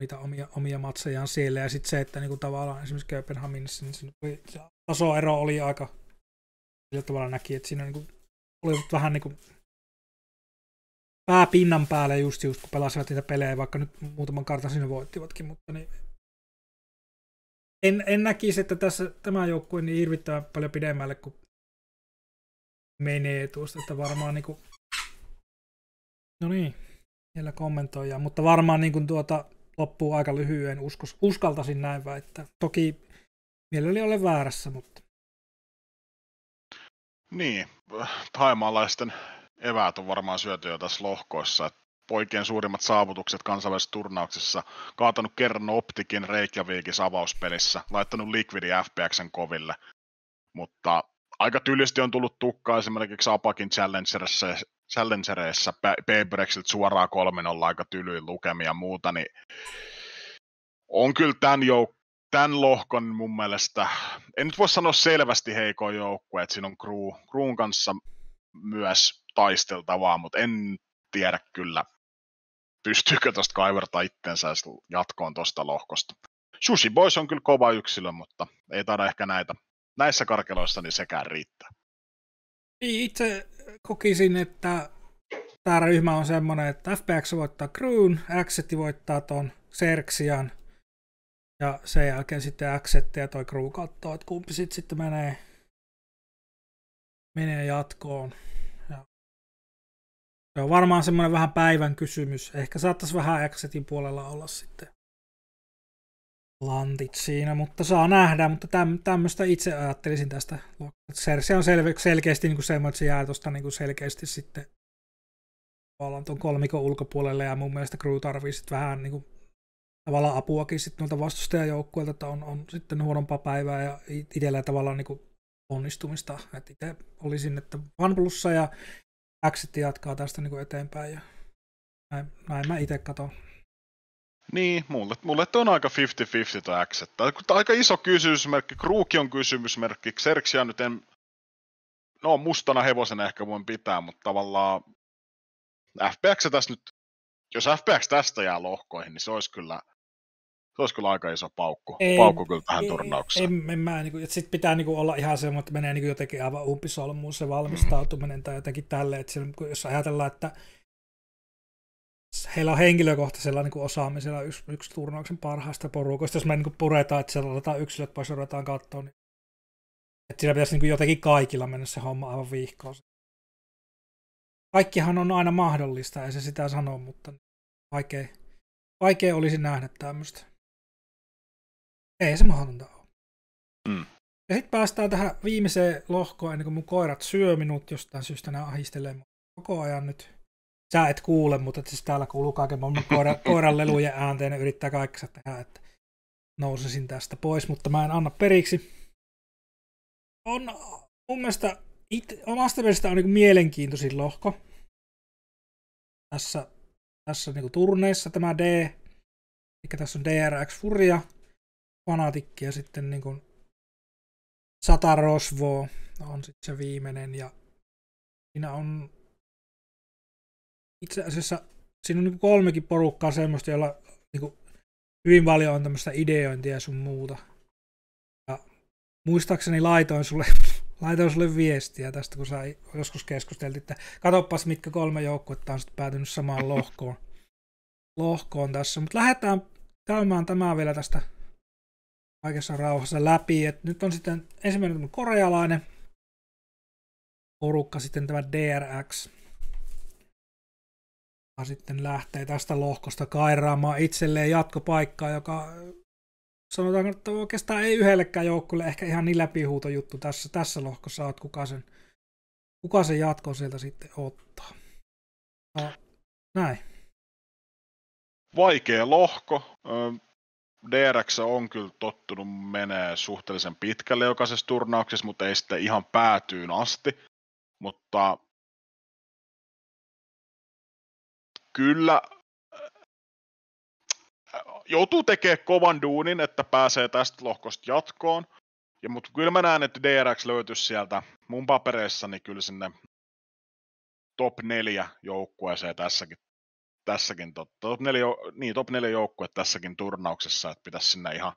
niitä omia, omia matsejaan siellä. Ja sitten se, että niin kuin tavallaan esimerkiksi Kööpenhaminissa, niin siinä oli, se tasoero oli aika sillä tavalla näki, että siinä niin kuin, oli vähän niin kuin pääpinnan päälle just, just kun pelasivat niitä pelejä, vaikka nyt muutaman kartan sinne voittivatkin, mutta niin en, en näkisi, että tässä tämä joukkue niin hirvittää paljon pidemmälle kuin menee tuosta, että varmaan niin kuin... No niin, siellä kommentoidaan, mutta varmaan niin kuin tuota loppuu aika lyhyen, uskos, uskaltaisin näin väittää. Toki mielelläni olen väärässä, mutta... Niin, taimaalaisten eväät on varmaan syöty jo tässä lohkoissa, että poikien suurimmat saavutukset kansainvälisessä turnauksessa, kaatanut kerran optikin Reykjavikissa avauspelissä, laittanut Liquidin FPXn koville, mutta aika tylysti on tullut tukkaa esimerkiksi Apakin Challengerissa, Challengerissa Paybrexilt suoraan 3-0 aika tylyin lukemia ja muuta, niin on kyllä tämän, jouk- tämän lohkon mun mielestä, en nyt voi sanoa selvästi heiko joukkue, että siinä on crew, crewn kanssa myös taisteltavaa, mutta en tiedä kyllä pystyykö tuosta kaiverta itsensä jatkoon tuosta lohkosta. Sushi Boys on kyllä kova yksilö, mutta ei taida ehkä näitä, näissä karkeloissa niin sekään riittää. Niin, itse kokisin, että tämä ryhmä on semmoinen, että FPX voittaa Kroon, Axetti voittaa ton Serxian, ja sen jälkeen sitten Axetti ja toi Crew katsoo, että kumpi sitten menee, menee jatkoon. Se on varmaan semmoinen vähän päivän kysymys. Ehkä saattaisi vähän Exetin puolella olla sitten lantit siinä, mutta saa nähdä. Mutta täm, tämmöistä itse ajattelisin tästä. Cersei on sel, selkeästi niin kuin semmoinen, että se jää tuosta niin selkeästi sitten tavallaan tuon kolmikon ulkopuolelle ja mun mielestä Crew tarvii sitten vähän niin kuin, tavallaan apuakin sitten noilta vastustajajoukkueilta, että on, on sitten huonompaa päivää ja itsellä tavallaan niin kuin, onnistumista. Että itse olisin, että OnePlussa ja Exit jatkaa tästä niin kuin eteenpäin ja näin, näin mä itse katon. Niin, mulle, mulle on aika 50-50 tämä Exit. Tämä on aika iso kysymysmerkki, Kruuki on kysymysmerkki, Xerxia nyt en, no mustana hevosena ehkä voin pitää, mutta tavallaan FPX tässä nyt, jos FPX tästä jää lohkoihin, niin se olisi kyllä – se olisi kyllä aika iso paukku, ei, paukku kyllä tähän ei, turnaukseen. En, en mä, niin kuin, että sit pitää niin kuin, olla ihan se, että menee niin kuin, jotenkin aivan umpisolmuun se valmistautuminen tai jotenkin tälleen, että siellä, jos ajatellaan, että heillä on henkilökohtaisella niin kuin osaamisella yksi, yksi turnauksen parhaista porukoista, jos me niin kuin puretaan, että siellä otetaan yksilöt pois ja ruvetaan katsoa, niin että siellä pitäisi niin kuin jotenkin kaikilla mennä se homma aivan viihkoon. Kaikkihan on aina mahdollista, ei se sitä sano, mutta vaikea, vaikea olisi nähdä tämmöistä. Ei se mahdotonta ole. Mm. Ja sitten päästään tähän viimeiseen lohkoon, ennen kuin mun koirat syö minut jostain syystä, nämä ahistelee mun koko ajan nyt. Sä et kuule, mutta siis täällä kuuluu kaiken mun koira, koiran lelujen äänteen ja yrittää kaikessa tehdä, että nousisin tästä pois, mutta mä en anna periksi. On mun mielestä it, omasta mielestä on niin mielenkiintoisin lohko tässä, tässä niin turneissa tämä D, eli tässä on DRX Furia, fanatikki ja sitten niin kuin Sata Rosvoa on sitten se viimeinen ja siinä on itse asiassa siinä on niin kolmekin porukkaa semmoista, jolla niin kuin hyvin paljon on tämmöistä ideointia ja sun muuta. Ja muistaakseni laitoin sulle, laitoin sulle viestiä tästä, kun sä joskus keskusteltiin, että katoppas mitkä kolme joukkuetta on sitten päätynyt samaan lohkoon, lohkoon tässä. Mutta lähdetään käymään tämä vielä tästä kaikessa rauhassa läpi. Et nyt on sitten ensimmäinen korealainen porukka, sitten tämä DRX. Ja sitten lähtee tästä lohkosta kairaamaan itselleen jatkopaikkaa, joka sanotaan, että oikeastaan ei yhdellekään joukkueelle ehkä ihan niin läpihuuto juttu tässä, tässä lohkossa, että kuka sen, kuka sen jatko sieltä sitten ottaa. Ja, no, näin. Vaikea lohko. Ö- DRX on kyllä tottunut menee suhteellisen pitkälle jokaisessa turnauksessa, mutta ei sitten ihan päätyyn asti. Mutta kyllä äh, joutuu tekemään kovan duunin, että pääsee tästä lohkosta jatkoon. Ja, mutta kyllä mä näen, että DRX löytyisi sieltä mun papereissani niin kyllä sinne top neljä joukkueeseen tässäkin tässäkin top, top neljä, niin top neljä joukkue tässäkin turnauksessa, että pitäisi sinne ihan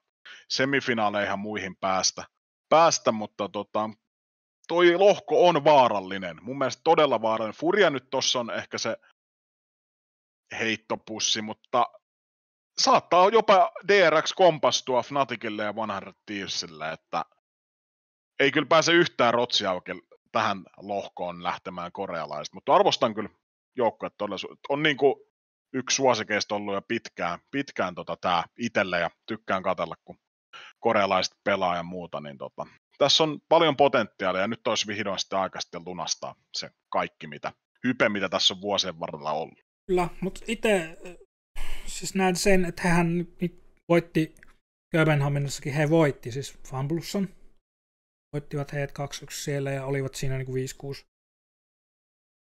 semifinaaleihin muihin päästä, päästä mutta tota, toi lohko on vaarallinen. Mun mielestä todella vaarallinen. Furia nyt tuossa on ehkä se heittopussi, mutta saattaa jopa DRX kompastua Fnaticille ja 100 Thievesille, että ei kyllä pääse yhtään rotsia oikein tähän lohkoon lähtemään korealaiset, mutta arvostan kyllä joukkoja että On niin kuin yksi suosikeista ollut jo pitkään, pitkään tota tämä itselle ja tykkään katella, kun korealaiset pelaa ja muuta, niin tota, tässä on paljon potentiaalia ja nyt olisi vihdoin sitten aika sitten lunastaa se kaikki, mitä hype, mitä tässä on vuosien varrella ollut. Kyllä, mutta itse äh, siis näen sen, että hän nyt, nyt voitti Kööpenhaminassakin, he voitti siis Fanblusson. Voittivat heidät 2-1 siellä ja olivat siinä niin 5-6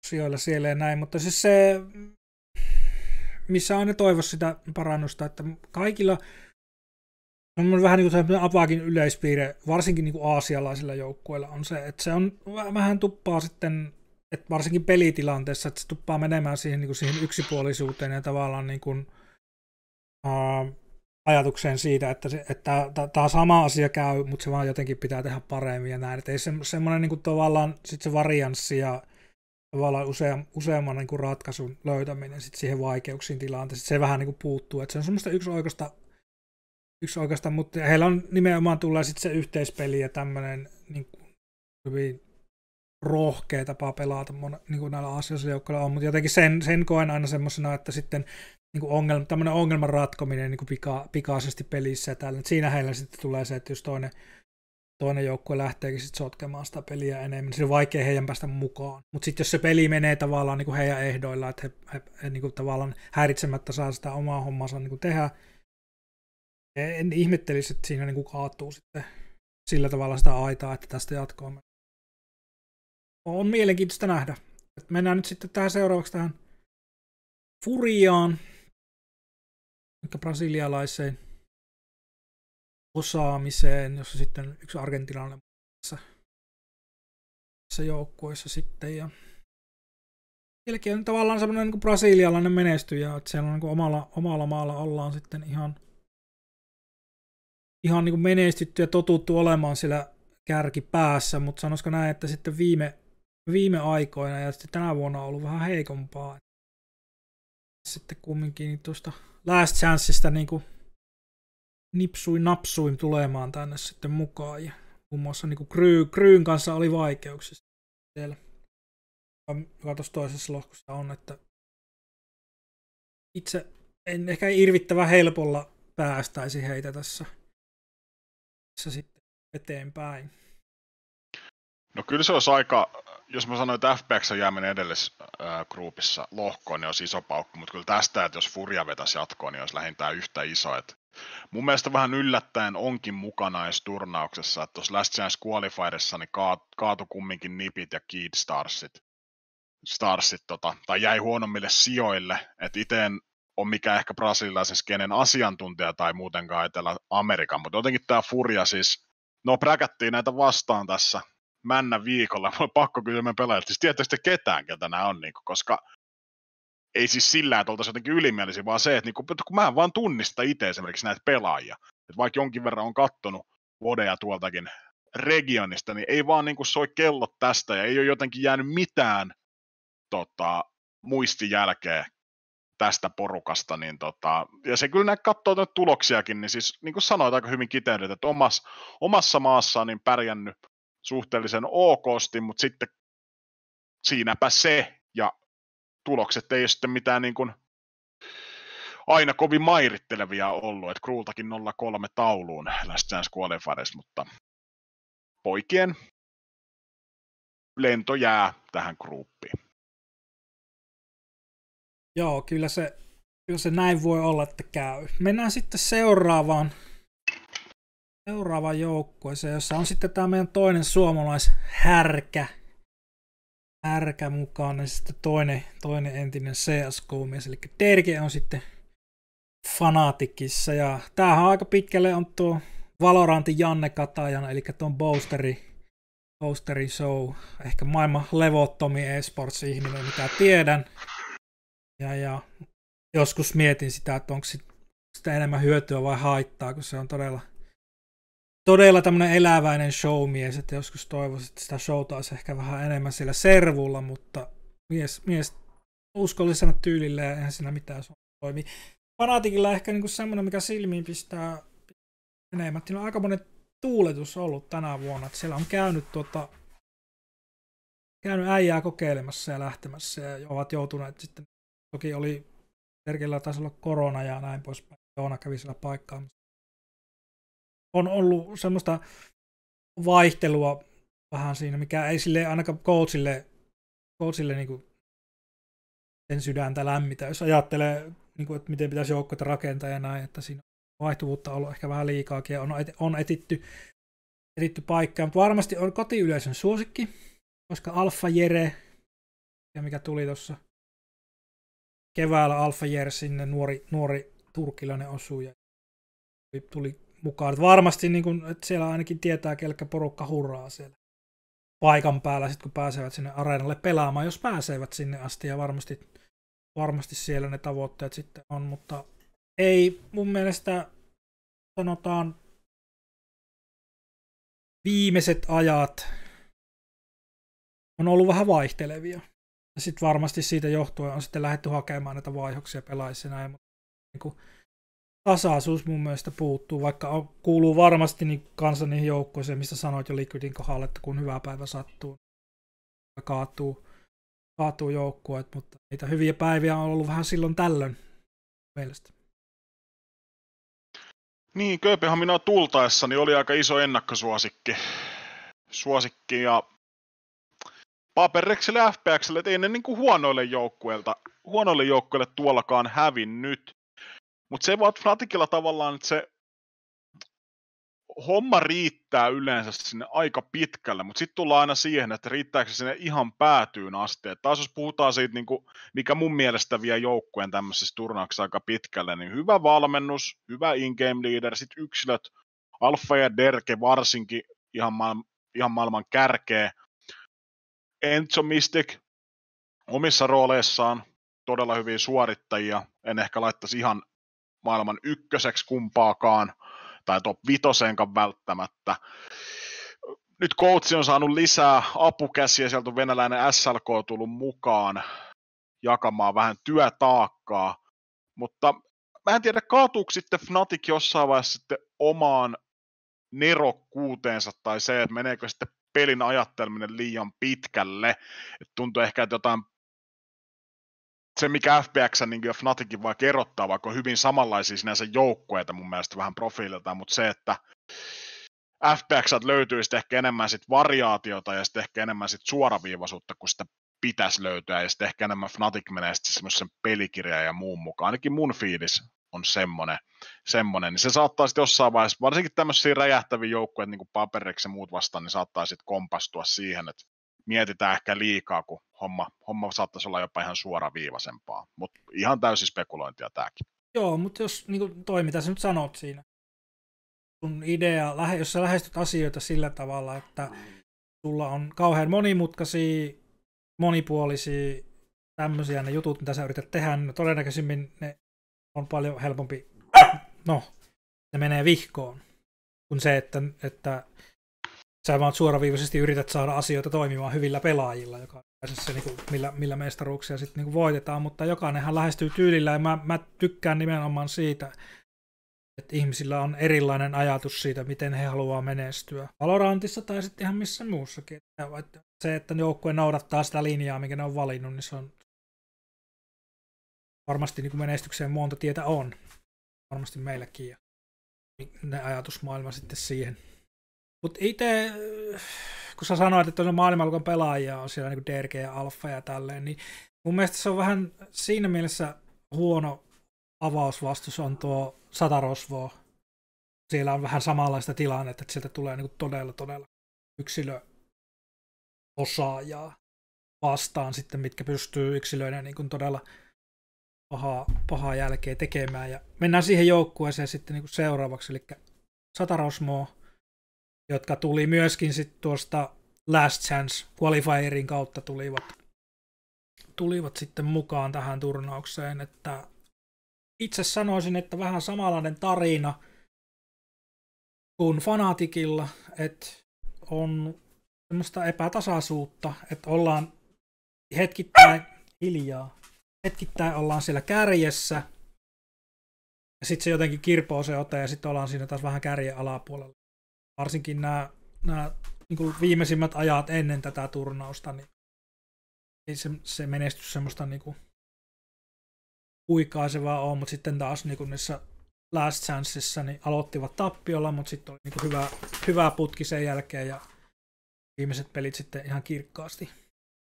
sijoilla siellä ja näin, mutta siis se missä aina toivoisi sitä parannusta, että kaikilla on vähän niin kuin apaakin yleispiirre, varsinkin niin kuin aasialaisilla joukkueilla on se, että se on vähän tuppaa sitten, että varsinkin pelitilanteessa, että se tuppaa menemään siihen, niin kuin siihen yksipuolisuuteen ja tavallaan niin kuin, uh, ajatukseen siitä, että, se, että tämä sama asia käy, mutta se vaan jotenkin pitää tehdä paremmin ja näin. Että ei se, semmoinen niin kuin tavallaan sit se varianssi ja tavallaan useam, useamman niin kuin ratkaisun löytäminen sit siihen vaikeuksiin tilanteeseen. Se vähän niin kuin puuttuu, että se on semmoista yksi oikeasta, yksi oikeasta mutta heillä on nimenomaan tulee sitten se yhteispeli ja tämmöinen niin kuin, hyvin rohkea tapa pelata mon, niin kuin näillä asioilla joukkoilla on, mutta jotenkin sen, sen koen aina semmoisena, että sitten niin kuin ongelma, tämmöinen ongelman ratkominen niin kuin pika, pikaisesti pelissä ja tällä. Siinä heillä sitten tulee se, että jos toinen toinen joukkue lähteekin sitten sotkemaan sitä peliä enemmän. Se on vaikea heidän päästä mukaan. Mutta sitten jos se peli menee tavallaan niin kuin heidän ehdoilla, että he, he, he niin kuin tavallaan häiritsemättä saa sitä omaa hommansa niin kuin tehdä, en ihmettelisi, että siinä niin kuin kaatuu sitten sillä tavalla sitä aitaa, että tästä jatkoa On mielenkiintoista nähdä. Et mennään nyt sitten tähän seuraavaksi tähän Furiaan, eli brasilialaiseen osaamiseen, jossa sitten yksi argentinalainen tässä joukkueessa sitten. Ja Sielläkin on tavallaan semmoinen niin brasilialainen menestyjä, että siellä on niin omalla, omalla maalla ollaan sitten ihan, ihan niin menestytty ja totuttu olemaan siellä kärki päässä, mutta sanoisiko näin, että sitten viime, viime aikoina ja sitten tänä vuonna on ollut vähän heikompaa. Sitten kumminkin niin tuosta last chanceista niin kuin nipsuin napsuin tulemaan tänne sitten mukaan. Ja muun muassa niin Kry, Kryyn kanssa oli vaikeuksia siellä, joka tuossa toisessa lohkossa on, että itse en ehkä irvittävän helpolla päästäisi heitä tässä, tässä sitten eteenpäin. No kyllä se olisi aika, jos mä sanoin, että FPX on jääminen edellisessä äh, gruupissa lohkoon, niin olisi iso paukku, mutta kyllä tästä, että jos Furja vetäisi jatkoon, niin olisi lähintään yhtä iso, että mun mielestä vähän yllättäen onkin mukana edes turnauksessa, että tuossa Last Chance Qualifierissa niin kaatu kumminkin nipit ja Kid Starsit, starsit tota, tai jäi huonommille sijoille, että itse en ole mikä ehkä brasililaisen skenen asiantuntija tai muutenkaan Etelä-Amerikan, mutta jotenkin tämä furja siis, no präkättiin näitä vastaan tässä männä viikolla, mulla pakko kysyä meidän pelaajat, siis tietysti ketään, ketä nämä on, niin koska ei siis sillä, että oltaisiin jotenkin ylimielisiä, vaan se, että niin kun, kun mä en vaan tunnista itse esimerkiksi näitä pelaajia, että vaikka jonkin verran on kattonut vodeja tuoltakin regionista, niin ei vaan niin soi kellot tästä ja ei ole jotenkin jäänyt mitään tota, muistijälkeä tästä porukasta, niin tota, ja se kyllä näin katsoo tuloksiakin, niin siis niin kuin sanoit aika hyvin kiteydet, että omas, omassa on niin pärjännyt suhteellisen okosti, mutta sitten siinäpä se, ja tulokset ei sitten mitään niin kuin aina kovin mairittelevia ollut, että Kruultakin 0-3 tauluun Last Chance Qualifiers, mutta poikien lento jää tähän gruppiin. Joo, kyllä se, kyllä se näin voi olla, että käy. Mennään sitten seuraavaan, seuraavaan joukkueeseen, jossa on sitten tämä meidän toinen suomalaishärkä, härkä mukana. Ja sitten toinen, toinen entinen CSK-mies, eli Terke on sitten fanaatikissa. Ja tämähän aika pitkälle on tuo Valorantin Janne Katajan, eli tuon Boosteri, Boosteri Show, ehkä maailman levottomi esports-ihminen, mitä tiedän. Ja, ja joskus mietin sitä, että onko sitä enemmän hyötyä vai haittaa, kun se on todella – todella tämmöinen eläväinen showmies, että joskus toivoisin, että sitä showta olisi ehkä vähän enemmän siellä servulla, mutta mies, mies uskollisena tyylillä ja eihän siinä mitään toimi. Fanatikilla ehkä niinku semmoinen, mikä silmiin pistää enemmän. Siinä on aika monen tuuletus ollut tänä vuonna, että siellä on käynyt tuota, käynyt äijää kokeilemassa ja lähtemässä ja ovat joutuneet sitten, toki oli Terkillä taisi olla korona ja näin poispäin. Joona kävi siellä paikkaamassa on ollut semmoista vaihtelua vähän siinä, mikä ei sille ainakaan coachille, coachille niin kuin sen sydäntä lämmitä. Jos ajattelee, niin kuin, että miten pitäisi joukkoita rakentaa ja näin, että siinä vaihtuvuutta on ollut ehkä vähän liikaakin ja on, on etitty, etitty paikkaa. Mutta varmasti on kotiyleisön suosikki, koska Alfa Jere, mikä tuli tuossa keväällä Alfa Jere sinne, nuori, nuori turkilainen osuja, tuli, tuli mukaan. Että varmasti niin kun, että siellä ainakin tietää, kelkä porukka hurraa siellä paikan päällä, sit kun pääsevät sinne areenalle pelaamaan, jos pääsevät sinne asti, ja varmasti, varmasti siellä ne tavoitteet sitten on, mutta ei mun mielestä sanotaan viimeiset ajat on ollut vähän vaihtelevia. Ja sitten varmasti siitä johtuen on sitten lähdetty hakemaan näitä vaihoksia pelaajissa näin, mutta niin kuin, tasaisuus mun mielestä puuttuu, vaikka kuuluu varmasti niin kansan niihin joukkoihin, mistä sanoit jo Liquidin kohdalla, että kun hyvä päivä sattuu, kaatuu, kaatuu joukkueet, mutta niitä hyviä päiviä on ollut vähän silloin tällöin mielestä. Niin, Kööpenhaminaa tultaessa niin oli aika iso ennakkosuosikki. Suosikki ja paperekselle FPXlle ei ne niin kuin huonoille joukkueilta, huonoille joukkueille tuollakaan hävinnyt. Mutta se vaan Fnaticilla tavallaan, että se homma riittää yleensä sinne aika pitkälle, mutta sitten tullaan aina siihen, että riittääkö se sinne ihan päätyyn asti. Et taas jos puhutaan siitä, niin kuin, mikä mun mielestä vie joukkueen tämmöisessä turnauksessa aika pitkälle, niin hyvä valmennus, hyvä in-game leader, sitten yksilöt, Alfa ja Derke varsinkin ihan, maailman, ihan maailman kärkeä, Enzo Mystic omissa rooleissaan todella hyviä suorittajia, en ehkä laittaisi ihan maailman ykköseksi kumpaakaan tai top vitoseenkaan välttämättä. Nyt coachi on saanut lisää apukäsiä, sieltä on venäläinen SLK tullut mukaan jakamaan vähän työtaakkaa, mutta mä en tiedä, kaatuuko sitten Fnatic jossain vaiheessa sitten omaan nerokkuuteensa tai se, että meneekö sitten pelin ajatteleminen liian pitkälle. Et tuntuu ehkä, että jotain se, mikä FPX niin ja Fnaticin vaikka erottaa, vaikka on hyvin samanlaisia sinänsä joukkueita mun mielestä vähän profiililtaan, mutta se, että FPX löytyy sitten ehkä enemmän sit variaatiota ja sitten ehkä enemmän sit suoraviivaisuutta, kun sitä pitäisi löytyä, ja sitten ehkä enemmän Fnatic menee sitten sen pelikirjan ja muun mukaan, ainakin mun fiilis on semmoinen, semmoinen. niin se saattaa sitten jossain vaiheessa, varsinkin tämmöisiä räjähtäviä joukkueita, niin kuin Paperiksi ja muut vastaan, niin saattaa sitten kompastua siihen, että mietitään ehkä liikaa, kun homma, homma saattaisi olla jopa ihan suoraviivaisempaa. Mutta ihan täysin spekulointia tämäkin. Joo, mutta jos niin kuin toi, mitä sä nyt sanot siinä, sun idea, jos sä lähestyt asioita sillä tavalla, että sulla on kauhean monimutkaisia, monipuolisia tämmöisiä ne jutut, mitä sä yrität tehdä, niin todennäköisimmin ne on paljon helpompi, no, ne menee vihkoon, kuin se, että, että sä vaan suoraviivaisesti yrität saada asioita toimimaan hyvillä pelaajilla, joka on se, niin kuin, millä, millä mestaruuksia sitten niin voitetaan, mutta jokainenhan lähestyy tyylillä ja mä, mä tykkään nimenomaan siitä, että ihmisillä on erilainen ajatus siitä, miten he haluaa menestyä. Valorantissa tai sitten ihan missä muussakin. Se, että joukkue noudattaa sitä linjaa, mikä ne on valinnut, niin se on varmasti niin kuin menestykseen monta tietä on. Varmasti meilläkin ja ne ajatusmaailma sitten siihen. Mutta itse, kun sä sanoit, että on maailmanluokan pelaajia on siellä niin DRG ja Alfa ja tälleen, niin mun mielestä se on vähän siinä mielessä huono avausvastus on tuo Satarosvoa. Siellä on vähän samanlaista tilannetta, että sieltä tulee niin todella, todella yksilö osaajaa vastaan sitten, mitkä pystyy yksilöinä niin todella pahaa, pahaa jälkeen tekemään. Ja mennään siihen joukkueeseen sitten niin seuraavaksi, eli Satarosmoa, jotka tuli myöskin sitten tuosta Last Chance Qualifierin kautta tulivat, tulivat sitten mukaan tähän turnaukseen, että itse sanoisin, että vähän samanlainen tarina kuin Fanatikilla, että on semmoista epätasaisuutta, että ollaan hetkittäin hiljaa, hetkittäin ollaan siellä kärjessä, ja sitten se jotenkin kirpoo se ote, ja sitten ollaan siinä taas vähän kärjen alapuolella varsinkin nämä, nämä niin kuin viimeisimmät ajat ennen tätä turnausta, niin ei se, se menestys semmoista niin kuin huikaisevaa ole, mutta sitten taas niin kuin niissä Last chancesissa niin aloittivat tappiolla, mutta sitten oli niin kuin hyvä, hyvä putki sen jälkeen ja viimeiset pelit sitten ihan kirkkaasti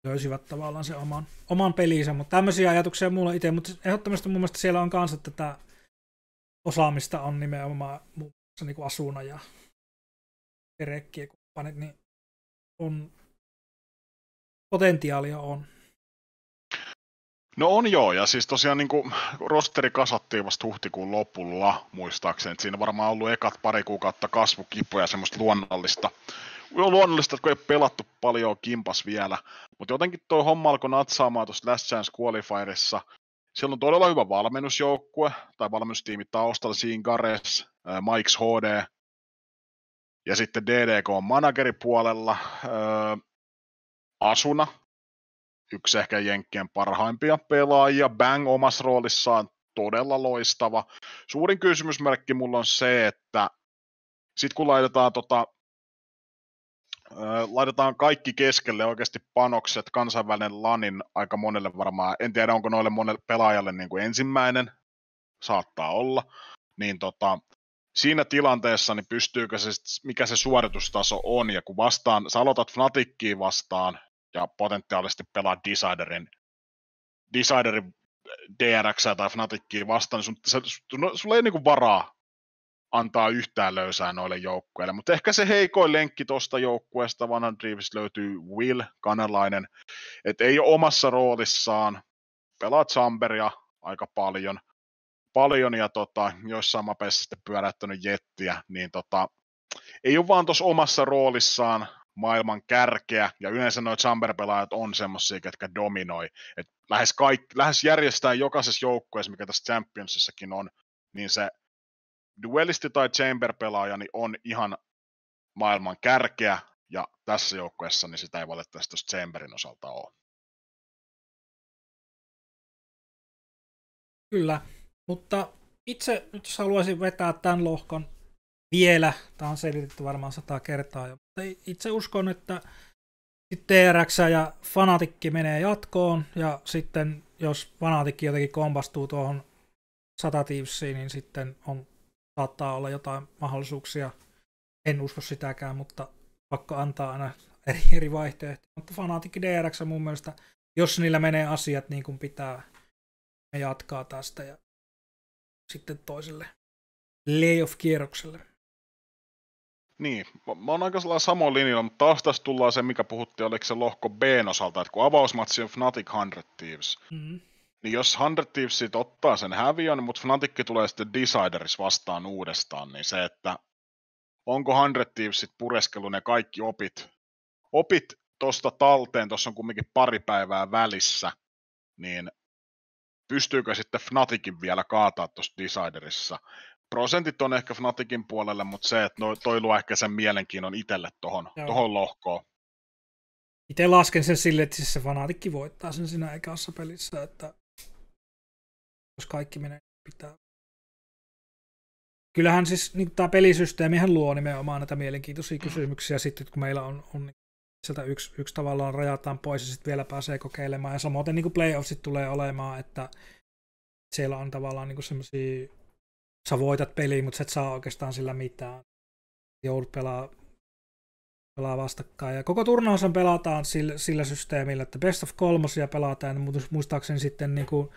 löysivät tavallaan se oman, oman pelinsä, mutta tämmöisiä ajatuksia mulla itse, mutta ehdottomasti mun mielestä siellä on kanssa tätä osaamista on nimenomaan muun muassa niin kuin Asuna ja rekki ja kumppanit, niin on potentiaalia on. No on joo, ja siis tosiaan niin kuin rosteri kasattiin vasta huhtikuun lopulla, muistaakseni. että siinä varmaan ollut ekat pari kuukautta kasvukipuja, semmoista luonnollista. Luonnollista, kun ei pelattu paljon kimpas vielä, mutta jotenkin tuo homma alkoi natsaamaan tuossa Last Chance Qualifierissa. Siellä on todella hyvä valmennusjoukkue, tai valmennustiimi taustalla, siinä Gares, äh, Mike's HD, ja sitten DDK on manageripuolella puolella öö, Asuna, yksi ehkä Jenkkien parhaimpia pelaajia. Bang omassa roolissaan todella loistava. Suurin kysymysmerkki mulla on se, että sitten kun laitetaan, tota, öö, laitetaan kaikki keskelle oikeasti panokset, kansainvälinen lanin aika monelle varmaan, en tiedä onko noille monelle pelaajalle niin kuin ensimmäinen, saattaa olla, niin tota, siinä tilanteessa, niin pystyykö se, mikä se suoritustaso on, ja kun vastaan, sä aloitat Fnaticia vastaan, ja potentiaalisesti pelaa Deciderin, Deciderin eh, DRX tai Fnaticia vastaan, niin sun, se, sun, sulla ei niinku varaa antaa yhtään löysää noille joukkueille. Mutta ehkä se heikoin lenkki tuosta joukkueesta Van Andreeves löytyy Will Kanelainen. että ei ole omassa roolissaan, pelaa Chamberia aika paljon, paljon ja tota, joissain mapeissa sitten pyöräyttänyt jettiä, niin tota, ei ole vaan tuossa omassa roolissaan maailman kärkeä, ja yleensä noita Chamber-pelaajat on semmoisia, ketkä dominoi. Et lähes, kaikki, lähes järjestää jokaisessa joukkueessa, mikä tässä Championsissakin on, niin se duellisti tai Chamber-pelaaja niin on ihan maailman kärkeä, ja tässä joukkueessa niin sitä ei valitettavasti tuossa Chamberin osalta ole. Kyllä. Mutta itse nyt jos haluaisin vetää tämän lohkon vielä, tämä on selitetty varmaan sata kertaa jo, mutta itse uskon, että sitten TRX ja Fanatikki menee jatkoon, ja sitten jos Fanatikki jotenkin kompastuu tuohon 100 niin sitten on, saattaa olla jotain mahdollisuuksia. En usko sitäkään, mutta pakko antaa aina eri, eri vaihtoehtoja. Mutta Fanatikki DRX mun mielestä, jos niillä menee asiat niin kuin pitää, ne jatkaa tästä. Ja sitten toiselle layoff-kierrokselle. Niin, mä oon aika samoin linjalla, mutta taas tässä tullaan se, mikä puhuttiin, oliko se lohko B osalta, että kun avausmatsi on Fnatic 100 Thieves, mm-hmm. niin jos 100 Thieves sit ottaa sen häviön, mutta Fnatic tulee sitten Deciders vastaan uudestaan, niin se, että onko 100 Thieves sit pureskellut ne kaikki opit, opit tuosta talteen, tuossa on kumminkin pari päivää välissä, niin pystyykö sitten Fnaticin vielä kaataa tuossa Deciderissa. Prosentit on ehkä Fnaticin puolelle, mutta se, että no, toi luo ehkä sen mielenkiinnon itselle tuohon tohon lohkoon. Itse lasken sen sille, että siis se Fnaticki voittaa sen siinä ekassa pelissä, että jos kaikki menee niin pitää. Kyllähän siis niin, tämä pelisysteemihän luo nimenomaan näitä mielenkiintoisia mm. kysymyksiä sitten, kun meillä on, on sieltä yksi, yksi tavallaan rajataan pois ja sitten vielä pääsee kokeilemaan. Ja samoin niin playoffsit tulee olemaan, että siellä on tavallaan niin semmoisia, sä voitat peliä, mutta sä et saa oikeastaan sillä mitään. Joudut pelaa, pelaa vastakkain. Ja koko turnaushan pelataan sillä, sillä systeemillä, että best of kolmosia pelataan, mutta muistaakseni sitten niin kuin,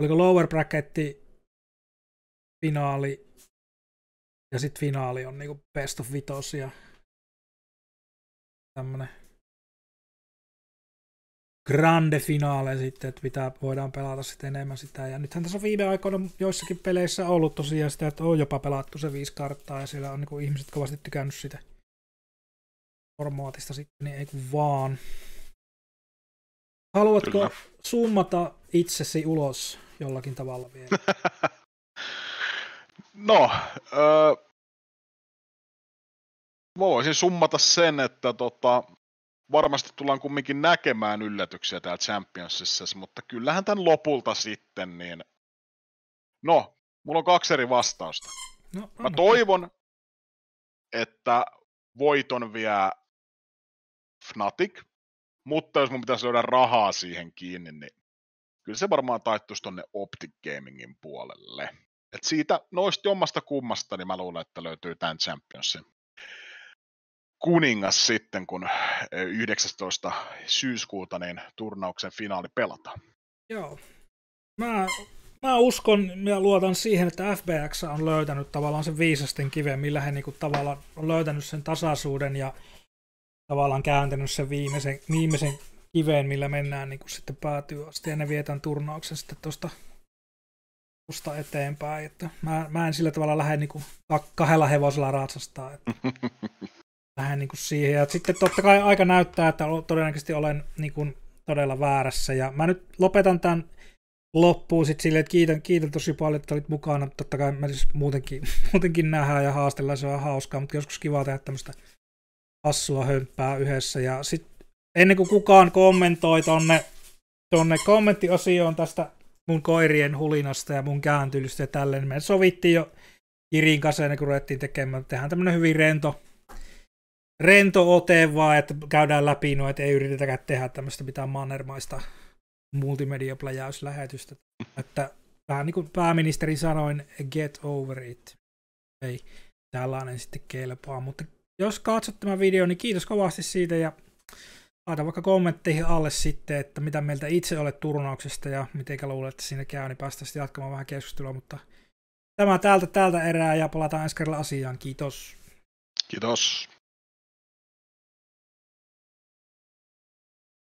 oliko lower bracketti, finaali ja sitten finaali on niin kuin best of vitosia tämmönen grande finale sitten, että pitää, voidaan pelata sitten enemmän sitä. Ja nythän tässä on viime aikoina joissakin peleissä ollut tosiaan sitä, että on jopa pelattu se viisi karttaa ja siellä on niin kuin ihmiset kovasti tykännyt sitä formaatista sitten, niin ei kun vaan. Haluatko Kyllä. summata itsesi ulos jollakin tavalla vielä? no, öö, mä voisin summata sen, että tota, varmasti tullaan kumminkin näkemään yllätyksiä täällä Championsissa, mutta kyllähän tämän lopulta sitten, niin no, mulla on kaksi eri vastausta. No, mä toivon, että voiton vie Fnatic, mutta jos mun pitäisi löydä rahaa siihen kiinni, niin kyllä se varmaan taittuisi tonne Optic Gamingin puolelle. Et siitä noista jommasta kummasta, niin mä luulen, että löytyy tämän Championsin kuningas sitten, kun 19. Eh, syyskuuta niin turnauksen finaali pelataan. Joo. Mä, mä uskon ja luotan siihen, että FBX on löytänyt tavallaan sen viisasten kiven, millä he niinku tavallaan on löytänyt sen tasaisuuden ja tavallaan kääntänyt sen viimeisen, viimeisen kiveen, millä mennään niinku sitten päätyy asti ja ne vietän turnauksen sitten tuosta tuosta eteenpäin. Että mä, mä en sillä tavalla lähde niin kahdella hevosella ratsastaa. Että lähden niin kuin siihen. Ja sitten totta kai aika näyttää, että todennäköisesti olen niin kuin todella väärässä. Ja mä nyt lopetan tämän loppuun sitten silleen, että kiitän, kiitän tosi paljon, että olit mukana. Totta kai me siis muutenkin, muutenkin nähdään ja haastellaan, se on hauskaa, mutta joskus kiva tehdä tämmöistä hassua hömppää yhdessä. Ja sitten ennen kuin kukaan kommentoi tonne, tonne kommenttiosioon tästä mun koirien hulinasta ja mun kääntylystä ja tälleen, niin me sovittiin jo Kirin kanssa ennen kuin ruvettiin tekemään. Tehdään tämmöinen hyvin rento, rento ote vaan, että käydään läpi noin, että ei yritetäkään tehdä tämmöistä mitään mannermaista multimediapläjäyslähetystä. Että vähän niin kuin pääministeri sanoi, get over it. Ei tällainen sitten kelpaa, mutta jos katsot tämän videon, niin kiitos kovasti siitä ja laita vaikka kommentteihin alle sitten, että mitä mieltä itse olet turnauksesta ja miten luulet, että siinä käy, niin päästään sitten jatkamaan vähän keskustelua, mutta tämä täältä tältä erää ja palataan ensi kerralla asiaan. Kiitos. Kiitos.